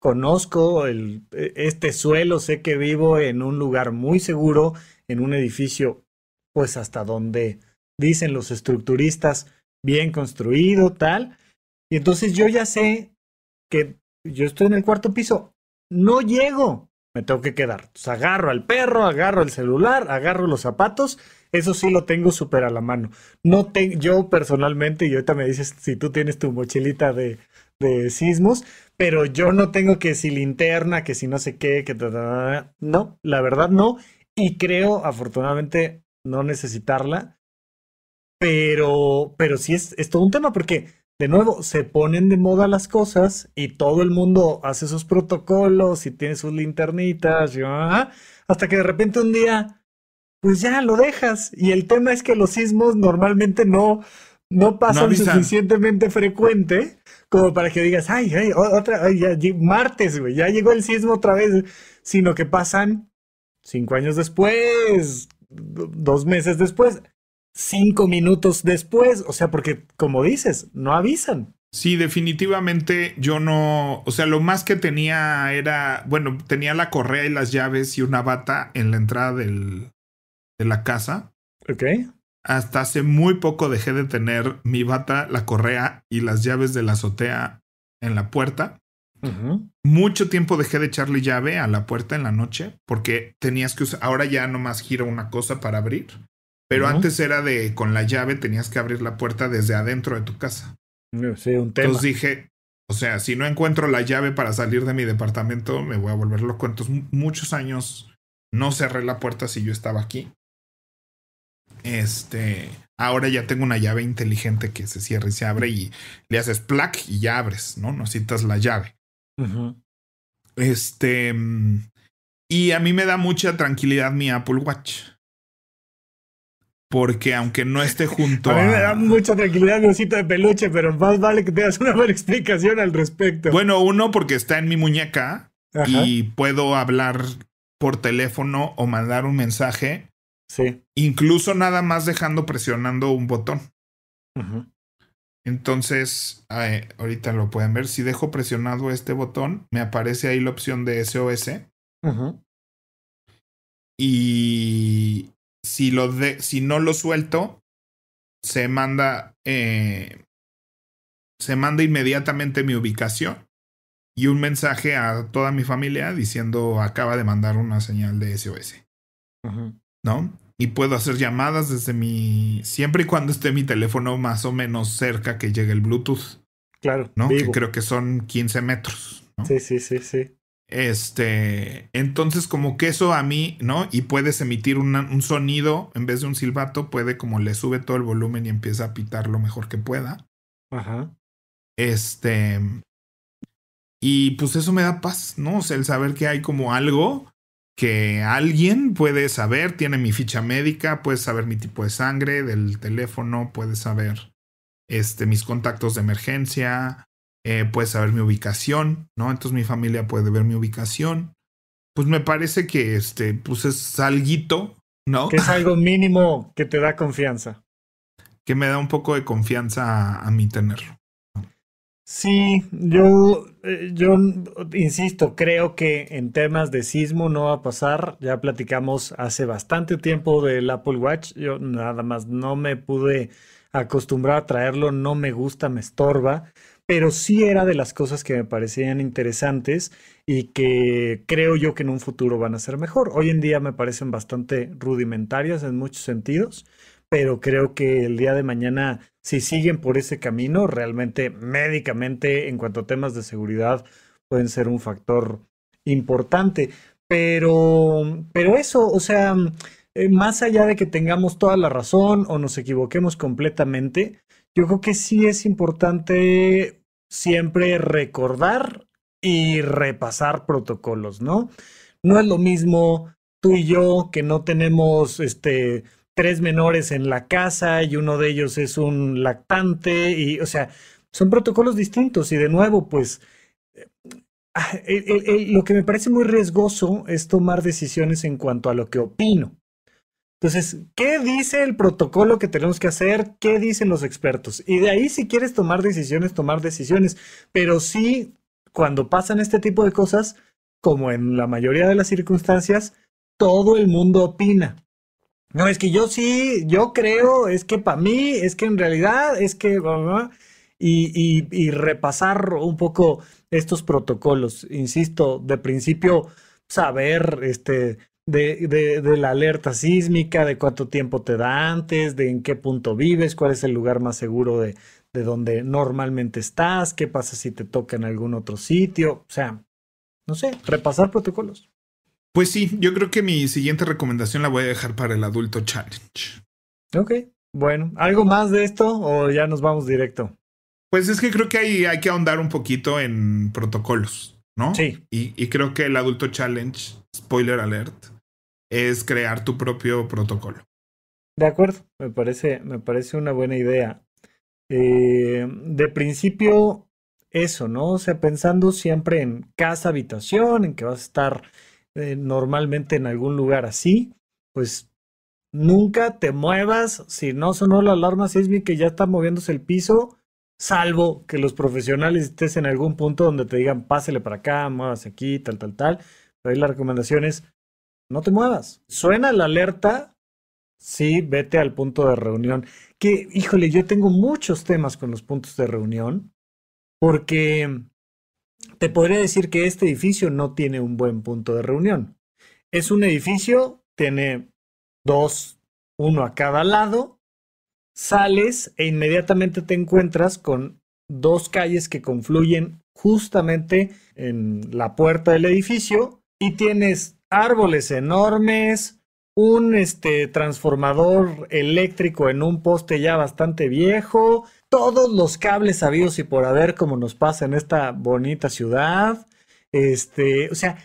conozco el, e, este suelo, sé que vivo en un lugar muy seguro, en un edificio, pues hasta donde dicen los estructuristas, bien construido, tal. Y entonces yo ya sé que yo estoy en el cuarto piso, no llego, me tengo que quedar. agarro al perro, agarro el celular, agarro los zapatos, eso sí lo tengo súper a la mano. No te, yo personalmente, y ahorita me dices si tú tienes tu mochilita de, de sismos, pero yo no tengo que si linterna, que si no sé qué, que... no, la verdad no. Y creo, afortunadamente, no necesitarla. Pero, pero sí es, es todo un tema porque, de nuevo, se ponen de moda las cosas y todo el mundo hace sus protocolos y tiene sus linternitas, y, ah, hasta que de repente un día, pues ya lo dejas. Y el tema es que los sismos normalmente no, no pasan suficientemente frecuente como para que digas, ay, ay otra, ay, martes, ya llegó el sismo otra vez, sino que pasan cinco años después, dos meses después, cinco minutos después, o sea, porque como dices, no avisan. Sí, definitivamente yo no, o sea, lo más que tenía era, bueno, tenía la correa y las llaves y una bata en la entrada del, de la casa. Ok hasta hace muy poco dejé de tener mi bata, la correa y las llaves de la azotea en la puerta. Mucho tiempo dejé de echarle llave a la puerta en la noche porque tenías que usar, ahora ya nomás gira una cosa para abrir, pero antes era de con la llave tenías que abrir la puerta desde adentro de tu casa. Eh, sí, un tema. Entonces dije, o sea, si no encuentro la llave para salir de mi departamento, me voy a volver loco. Entonces muchos años no cerré la puerta si yo estaba aquí. Este, ahora ya tengo una llave inteligente que se cierra y se abre y le haces plac y ya abres, ¿no? Necesitas la llave. Este, y a mí me da mucha tranquilidad mi Apple Watch. Porque aunque no esté junto a... mí me da mucha tranquilidad mi de peluche, pero más vale que te das una buena explicación al respecto. Bueno, uno, porque está en mi muñeca y puedo hablar por teléfono o mandar un mensaje Incluso nada más dejando presionando un botón. Entonces, ahorita lo pueden ver. Si dejo presionado este botón, me aparece ahí la opción de SOS. Y si, lo de, si no lo suelto, se manda, eh, se manda inmediatamente mi ubicación y un mensaje a toda mi familia diciendo acaba de mandar una señal de SOS. Ajá. ¿no? Y puedo hacer llamadas desde mi. Siempre y cuando esté mi teléfono más o menos cerca que llegue el Bluetooth. Claro. ¿No? Que creo que son 15 metros. Sí, sí, sí, sí. Este, entonces como que eso a mí, ¿no? Y puedes emitir un sonido en vez de un silbato, puede como le sube todo el volumen y empieza a pitar lo mejor que pueda. Ajá. Este, y pues eso me da paz, ¿no? O sea, el saber que hay como algo que alguien puede saber, tiene mi ficha médica, puede saber mi tipo de sangre, del teléfono, puede saber este, mis contactos de emergencia, eh, puede saber mi ubicación, ¿no? Entonces mi familia puede ver mi ubicación. Pues me parece que este, pues es ¿no? Que es algo mínimo que te da confianza. que me da un poco de confianza a, a mí tenerlo. Sí, yo, eh, yo insisto, creo que en temas de sismo no va a pasar. Ya platicamos hace bastante tiempo del Apple Watch. Yo nada más no me pude acostumbrar a traerlo, no me gusta, me estorba pero sí era de las cosas que me parecían interesantes y que creo yo que en un futuro van a ser mejor. Hoy en día me parecen bastante rudimentarias en muchos sentidos, pero creo que el día de mañana si siguen por ese camino, realmente médicamente, en cuanto a temas de seguridad, pueden ser un factor importante. Pero, pero eso, o sea, eh, más allá de que tengamos toda la razón o nos equivoquemos completamente, yo creo que sí es importante siempre recordar y repasar protocolos, ¿no? No es lo mismo tú y yo que no tenemos este tres menores en la casa y uno de ellos es un lactante y, o sea, son protocolos distintos y de nuevo, pues, ah, lo que me parece muy riesgoso es tomar decisiones en cuanto a lo que opino. Entonces, ¿qué dice el protocolo que tenemos que hacer? ¿Qué dicen los expertos? Y de ahí, si quieres tomar decisiones, tomar decisiones. Pero sí, cuando pasan este tipo de cosas, como en la mayoría de las circunstancias, todo el mundo opina. No, es que yo sí, yo creo, es que para mí, es que en realidad, es que... Y, y, repasar un poco estos protocolos, insisto, de principio saber este, de, de, de, la alerta sísmica, de cuánto tiempo te da antes, de en qué punto vives, cuál es el lugar más seguro de, de donde normalmente estás, qué pasa si te toca en algún otro sitio, o sea, no sé, repasar protocolos. Pues sí, yo creo que mi siguiente recomendación la voy a dejar para el adulto challenge. Ok, bueno, ¿algo más de esto o ya nos vamos directo? Pues es que creo que hay, hay que ahondar un poquito en protocolos, ¿no? Sí. Y, creo que el adulto challenge, spoiler alert, es crear tu propio protocolo. De acuerdo, me parece, me parece una buena idea. Eh, de principio, eso, ¿no? O sea, pensando siempre en casa, habitación, en que vas a estar eh, normalmente en algún lugar así, pues nunca te muevas si no sonó la alarma bien que ya está moviéndose el piso, salvo que los profesionales estés en algún punto donde te digan pásele para acá, muevas aquí, tal, tal, tal. Pero ahí la recomendación es no te muevas. Suena la alerta, sí, vete al punto de reunión. Que, híjole, yo tengo muchos temas con los puntos de reunión porque te podría decir que este edificio no tiene un buen punto de reunión. Es un edificio, tiene dos, uno a cada lado, sales e inmediatamente te encuentras con dos calles que confluyen justamente en la puerta del edificio y tienes árboles enormes, un este, transformador eléctrico en un poste ya bastante viejo, todos los cables sabidos y por haber, como nos pasa en esta bonita ciudad. Este, o sea,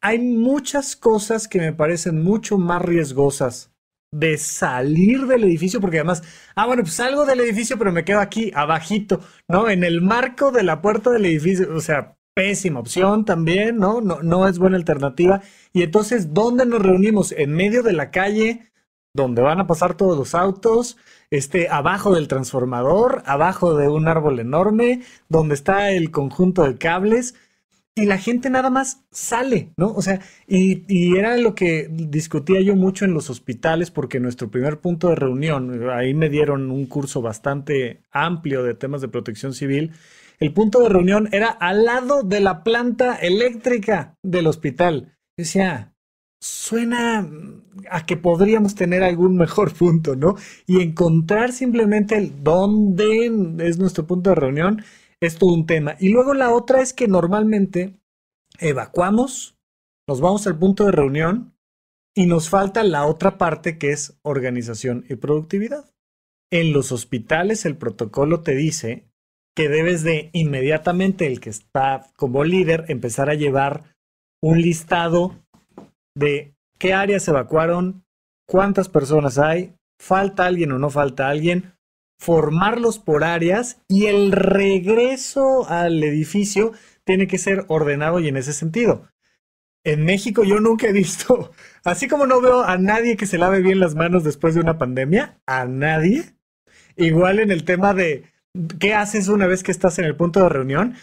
hay muchas cosas que me parecen mucho más riesgosas de salir del edificio, porque además, ah, bueno, pues salgo del edificio, pero me quedo aquí, abajito, ¿no? En el marco de la puerta del edificio, o sea, pésima opción también, ¿no? No, no es buena alternativa. Y entonces, ¿dónde nos reunimos? ¿En medio de la calle? donde van a pasar todos los autos, este, abajo del transformador, abajo de un árbol enorme, donde está el conjunto de cables, y la gente nada más sale, ¿no? O sea, y, y era lo que discutía yo mucho en los hospitales, porque nuestro primer punto de reunión, ahí me dieron un curso bastante amplio de temas de protección civil, el punto de reunión era al lado de la planta eléctrica del hospital. decía, suena mm, a que podríamos tener algún mejor punto, ¿no? Y encontrar simplemente el dónde es nuestro punto de reunión es todo un tema. Y luego la otra es que normalmente evacuamos, nos vamos al punto de reunión y nos falta la otra parte que es organización y productividad. En los hospitales el protocolo te dice que debes de inmediatamente el que está como líder empezar a llevar un listado de qué áreas se evacuaron, cuántas personas hay, falta alguien o no falta alguien, formarlos por áreas y el regreso al edificio tiene que ser ordenado y en ese sentido. En México yo nunca he visto, así como no veo a nadie que se lave bien las manos después de una pandemia, a nadie. Igual en el tema de qué haces una vez que estás en el punto de reunión,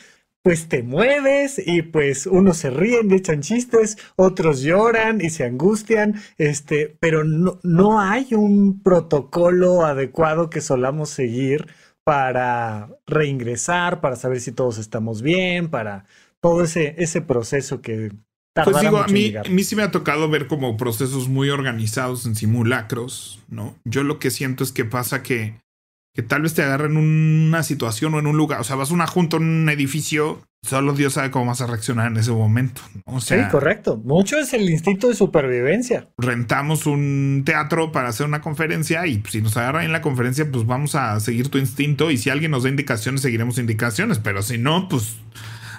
pues te mueves y pues unos se ríen y echan chistes, otros lloran y se angustian, este, pero no, no hay un protocolo adecuado que solamos seguir para reingresar, para saber si todos estamos bien, para todo ese, ese proceso que... Pues digo, a, mí, a mí sí me ha tocado ver como procesos muy organizados en simulacros, ¿no? Yo lo que siento es que pasa que que tal vez te agarren en una situación o en un lugar. O sea, vas a una junta, un edificio, solo Dios sabe cómo vas a reaccionar en ese momento. O sí, correcto. Mucho es el instinto de supervivencia. Rentamos un teatro para hacer una conferencia y si nos agarra en la conferencia, pues vamos a seguir tu instinto y si alguien nos da indicaciones, seguiremos indicaciones, pero si no, pues...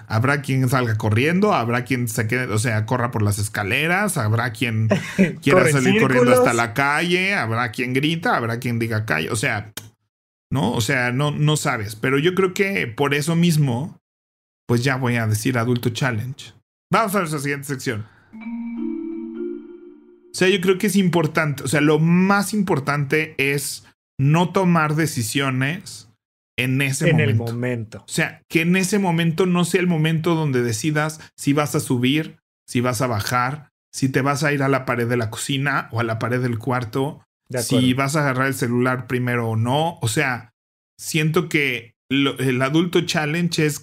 Habrá quien salga corriendo, habrá quien se quede, o sea, corra por las escaleras, habrá quien quiera salir corriendo hasta la calle, habrá quien grita, habrá quien diga calle, o sea, ¿no? O sea, no, no sabes, pero yo creo que por eso mismo, pues ya voy a decir adulto challenge. Vamos a la siguiente sección. O sea, yo creo que es importante, o sea, lo más importante es no tomar decisiones en ese momento. O sea, que en ese momento no sea el momento donde decidas si vas a subir, si vas a bajar, si te vas a ir a la pared de la cocina o a la pared del cuarto si vas a agarrar el celular primero o no. O sea, siento que el adulto challenge es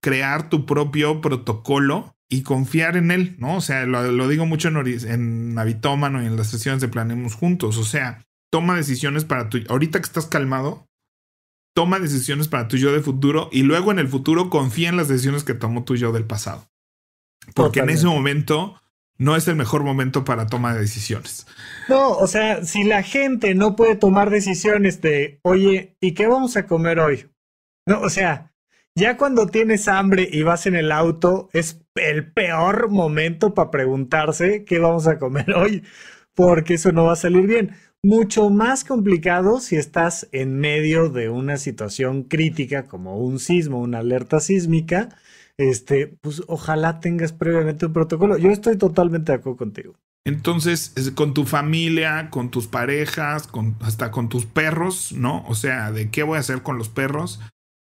crear tu propio protocolo y confiar en él, ¿no? O sea, lo, digo mucho en, en Habitómano y en las sesiones de Planemos Juntos. O sea, toma decisiones para tu... Ahorita que estás calmado, toma decisiones para tu yo de futuro y luego en el futuro confía en las decisiones que tomó tu yo del pasado. Porque en ese momento no es el mejor momento para toma de decisiones. No, o sea, si la gente no puede tomar decisiones de, oye, ¿y qué vamos a comer hoy? No, o sea, ya cuando tienes hambre y vas en el auto, es el peor momento para preguntarse qué vamos a comer hoy, porque eso no va a salir bien. Mucho más complicado si estás en medio de una situación crítica como un sismo, una alerta sísmica, este, pues ojalá tengas previamente un protocolo. Yo estoy totalmente de acuerdo contigo. Entonces, con tu familia, con tus parejas, con, hasta con tus perros, ¿no? O sea, de qué voy a hacer con los perros,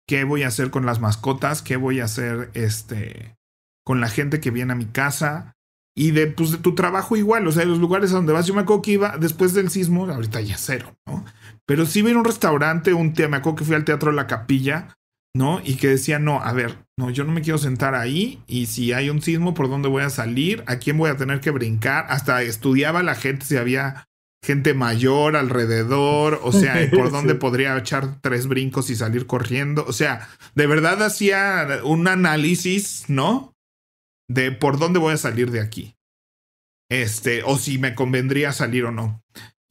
qué voy a hacer con las mascotas, qué voy a hacer este, con la gente que viene a mi casa. Y de, pues, de tu trabajo igual, o sea, los lugares a donde vas. Yo me acuerdo que iba después del sismo, ahorita ya cero, ¿no? Pero sí vi en un restaurante un tema, me acuerdo que fui al Teatro de La Capilla ¿no? Y que decía, no, a ver, no, yo no me quiero sentar ahí y si hay un sismo, ¿por dónde voy a salir? ¿A quién voy a tener que brincar? Hasta estudiaba la gente si había gente mayor alrededor, o sea, por dónde podría echar tres brincos y salir corriendo? O sea, de verdad hacía un análisis, ¿no? De por dónde voy a salir de aquí. Este, o si me convendría salir o no.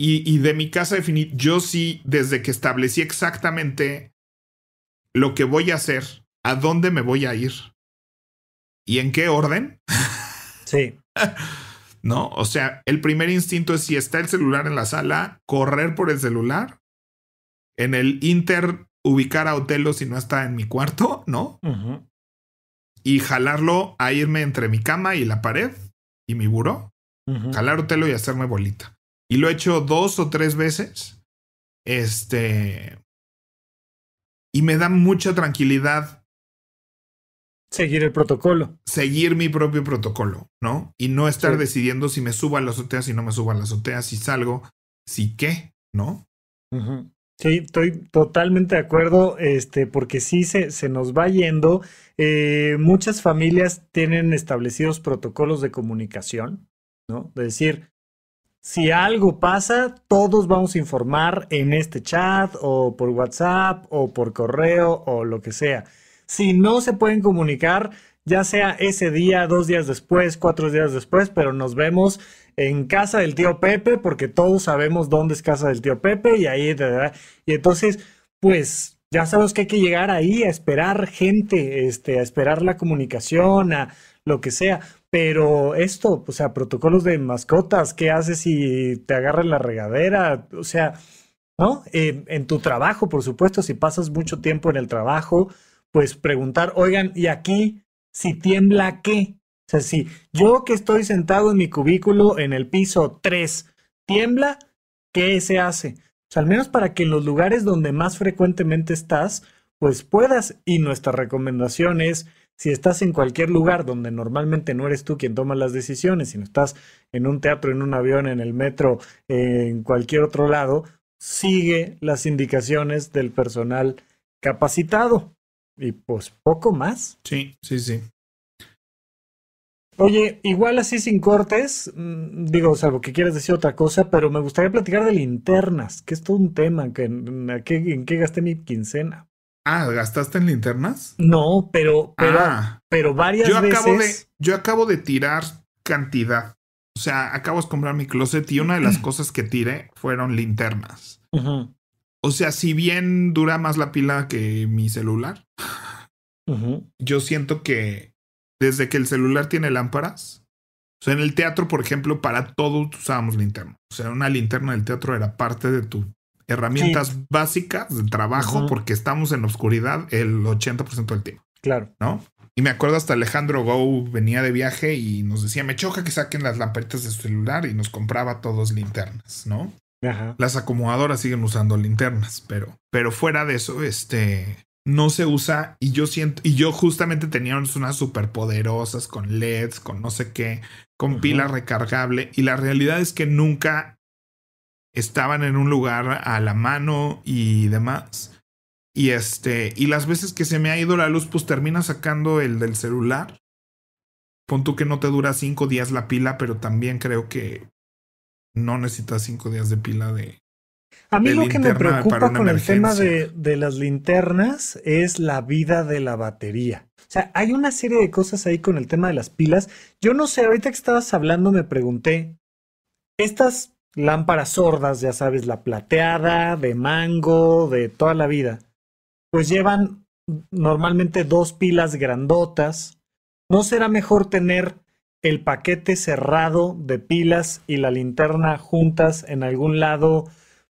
Y, y de mi casa, yo sí, desde que establecí exactamente lo que voy a hacer, a dónde me voy a ir y en qué orden. Sí. ¿No? O sea, el primer instinto es si está el celular en la sala, correr por el celular. En el Inter, ubicar a Otelo si no está en mi cuarto, ¿no? Y jalarlo a irme entre mi cama y la pared y mi buró. Jalar Otelo y hacerme bolita. Y lo he hecho dos o tres veces. Este, y me da mucha tranquilidad. Seguir el protocolo. Seguir mi propio protocolo, ¿no? Y no estar decidiendo si me subo a la azotea, si no me subo a la azotea, si salgo, si qué, ¿no? Sí, estoy totalmente de acuerdo, este, porque sí se, se nos va yendo. Eh, muchas familias tienen establecidos protocolos de comunicación, ¿no? de decir, si algo pasa, todos vamos a informar en este chat o por WhatsApp o por correo o lo que sea. Si no se pueden comunicar, ya sea ese día, dos días después, cuatro días después, pero nos vemos en casa del tío Pepe porque todos sabemos dónde es casa del tío Pepe y ahí, y entonces, pues ya sabemos que hay que llegar ahí a esperar gente, este, a esperar la comunicación, a lo que sea. Pero esto, o sea, protocolos de mascotas, ¿qué haces si te agarra la regadera? O sea, ¿no? Eh, en tu trabajo, por supuesto, si pasas mucho tiempo en el trabajo, pues preguntar, oigan, ¿y aquí si tiembla qué? O sea, si yo que estoy sentado en mi cubículo en el piso 3 tiembla, ¿qué se hace? O sea, al menos para que en los lugares donde más frecuentemente estás, pues puedas. Y nuestra recomendación es, si estás en cualquier lugar donde normalmente no eres tú quien toma las decisiones, sino estás en un teatro, en un avión, en el metro, en cualquier otro lado, sigue las indicaciones del personal capacitado. Y pues poco más. Sí, sí, sí. Oye, igual así sin cortes, mm, digo, salvo que quieras decir otra cosa, pero me gustaría platicar de linternas, que es todo un tema, que, en, mm, en qué gasté mi quincena. Ah, ¿gastaste en linternas? No, pero, pero, ah. varias yo veces. De, yo acabo de tirar cantidad. O sea, acabo de comprar mi closet y una de las cosas que tiré fueron linternas. O sea, si bien dura más la pila que mi celular, yo siento que desde que el celular tiene lámparas, o sea, en el teatro, por ejemplo, para todo usábamos linterna. O sea, una linterna del teatro era parte de tu herramientas básicas de trabajo porque estamos en la oscuridad el 80% del tiempo. Claro. ¿No? Y me acuerdo hasta Alejandro Go venía de viaje y nos decía, me choca que saquen las lamparitas de su celular y nos compraba todos linternas, ¿no? Las acomodadoras siguen usando linternas, pero, pero fuera de eso, este, no se usa y yo siento, y yo justamente tenía unas super poderosas con LEDs, con no sé qué, con pila recargable y la realidad es que nunca estaban en un lugar a la mano y demás. Y este, y las veces que se me ha ido la luz, pues termina sacando el del celular. Pon que no te dura cinco días la pila, pero también creo que no necesitas cinco días de pila de. A mí lo que me preocupa con el tema de, de las linternas es la vida de la batería. O sea, hay una serie de cosas ahí con el tema de las pilas. Yo no sé, ahorita que estabas hablando me pregunté, estas lámparas sordas, ya sabes, la plateada, de mango, de toda la vida, pues llevan normalmente dos pilas grandotas. ¿No será mejor tener el paquete cerrado de pilas y la linterna juntas en algún lado?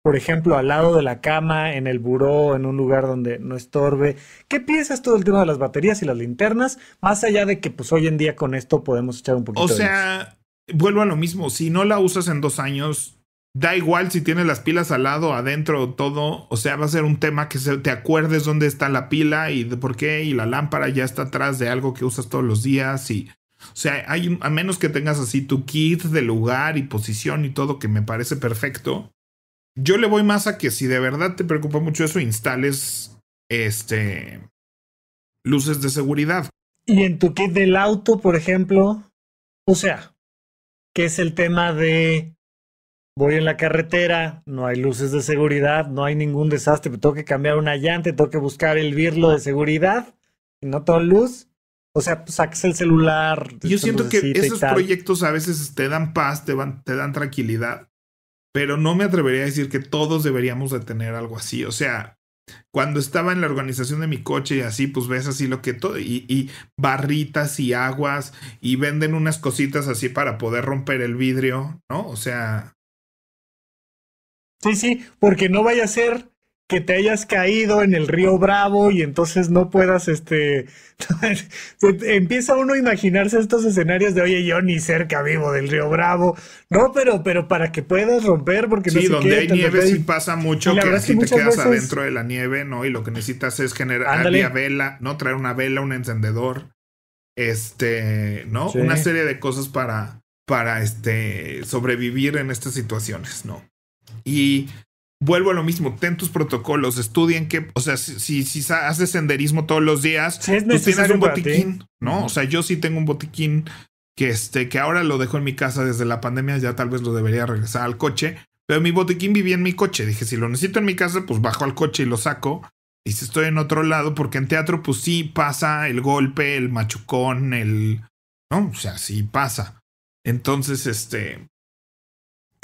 Por ejemplo, al lado de la cama, en el buró, en un lugar donde no estorbe. ¿Qué piensas todo el tema de las baterías y las linternas? Más allá de que, pues hoy en día con esto podemos echar un poquito. O sea, vuelvo a lo mismo, si no la usas en dos años, da igual si tienes las pilas al lado, adentro, todo, o sea, va a ser un tema que te acuerdes dónde está la pila y de por qué, y la lámpara ya está atrás de algo que usas todos los días y... O sea, hay, a menos que tengas así tu kit de lugar y posición y todo que me parece perfecto, yo le voy más a que si de verdad te preocupa mucho eso, instales este luces de seguridad. Y en tu kit del auto, por ejemplo, o sea, que es el tema de voy en la carretera, no hay luces de seguridad, no hay ningún desastre, pero tengo que cambiar una llanta, tengo que buscar el virlo de seguridad, y no tengo luz. O sea, pues, sacas el celular. Yo siento que esos proyectos a veces te dan paz, te, van, te dan tranquilidad, pero no me atrevería a decir que todos deberíamos de tener algo así. O sea, cuando estaba en la organización de mi coche y así, pues ves así lo que todo, y, barritas y aguas, y venden unas cositas así para poder romper el vidrio, ¿no? O sea. Sí, sí, porque no vaya a ser que te hayas caído en el río Bravo y entonces no puedas, este, empieza uno a imaginarse estos escenarios de, oye, yo ni cerca vivo del río Bravo, no, pero, pero para que puedas romper, porque sí, no sé donde hay nieve sí pasa mucho que si te quedas adentro de la nieve, ¿no? Y lo que necesitas es generar una vela, ¿no? Traer una vela, un encendedor, este, ¿no? Una serie de cosas para, para, este, sobrevivir en estas situaciones, ¿no? Y vuelvo a lo mismo, ten tus protocolos, estudien que, o sea, si, si, haces senderismo todos los días, tú pues tienes un botiquín, ¿no? O sea, yo sí tengo un botiquín que este, que ahora lo dejo en mi casa desde la pandemia, ya tal vez lo debería regresar al coche, pero mi botiquín vivía en mi coche. Dije, si lo necesito en mi casa, pues bajo al coche y lo saco. Y si estoy en otro lado, porque en teatro, pues sí pasa el golpe, el machucón, el. No, o sea, sí pasa. Entonces, este,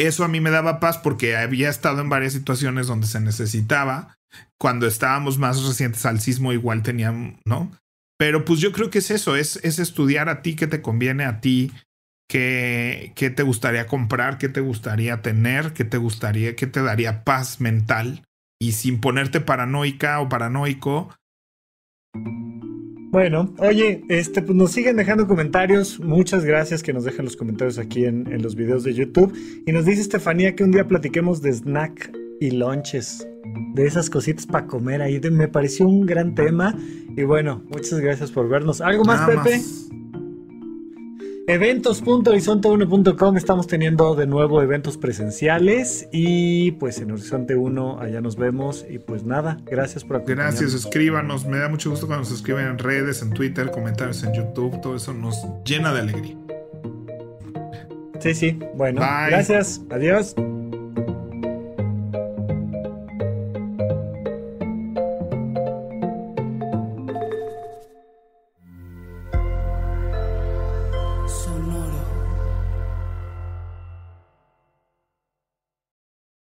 eso a mí me daba paz porque había estado en varias situaciones donde se necesitaba. Cuando estábamos más recientes al sismo igual teníamos, ¿no? Pero pues yo creo que es eso, es, es estudiar a ti qué te conviene a ti, qué, qué te gustaría comprar, qué te gustaría tener, qué te gustaría, qué te daría paz mental y sin ponerte paranoica o paranoico. Bueno, oye, este, pues, nos siguen dejando comentarios. Muchas gracias que nos dejen los comentarios aquí en, los videos de YouTube. Y nos dice Estefanía que un día platiquemos de snack y lunches, de esas cositas para comer ahí. me pareció un gran tema. Y bueno, muchas gracias por vernos. ¿Algo más, Pepe? Eventos.horizonte1.com estamos teniendo de nuevo eventos presenciales y pues en Horizonte 1 allá nos vemos y pues nada, gracias por acompañarnos. Gracias, escríbanos, me da mucho gusto cuando se escriben en redes, en Twitter, comentarios en YouTube, todo eso nos llena de alegría. Sí, sí, bueno, gracias, adiós.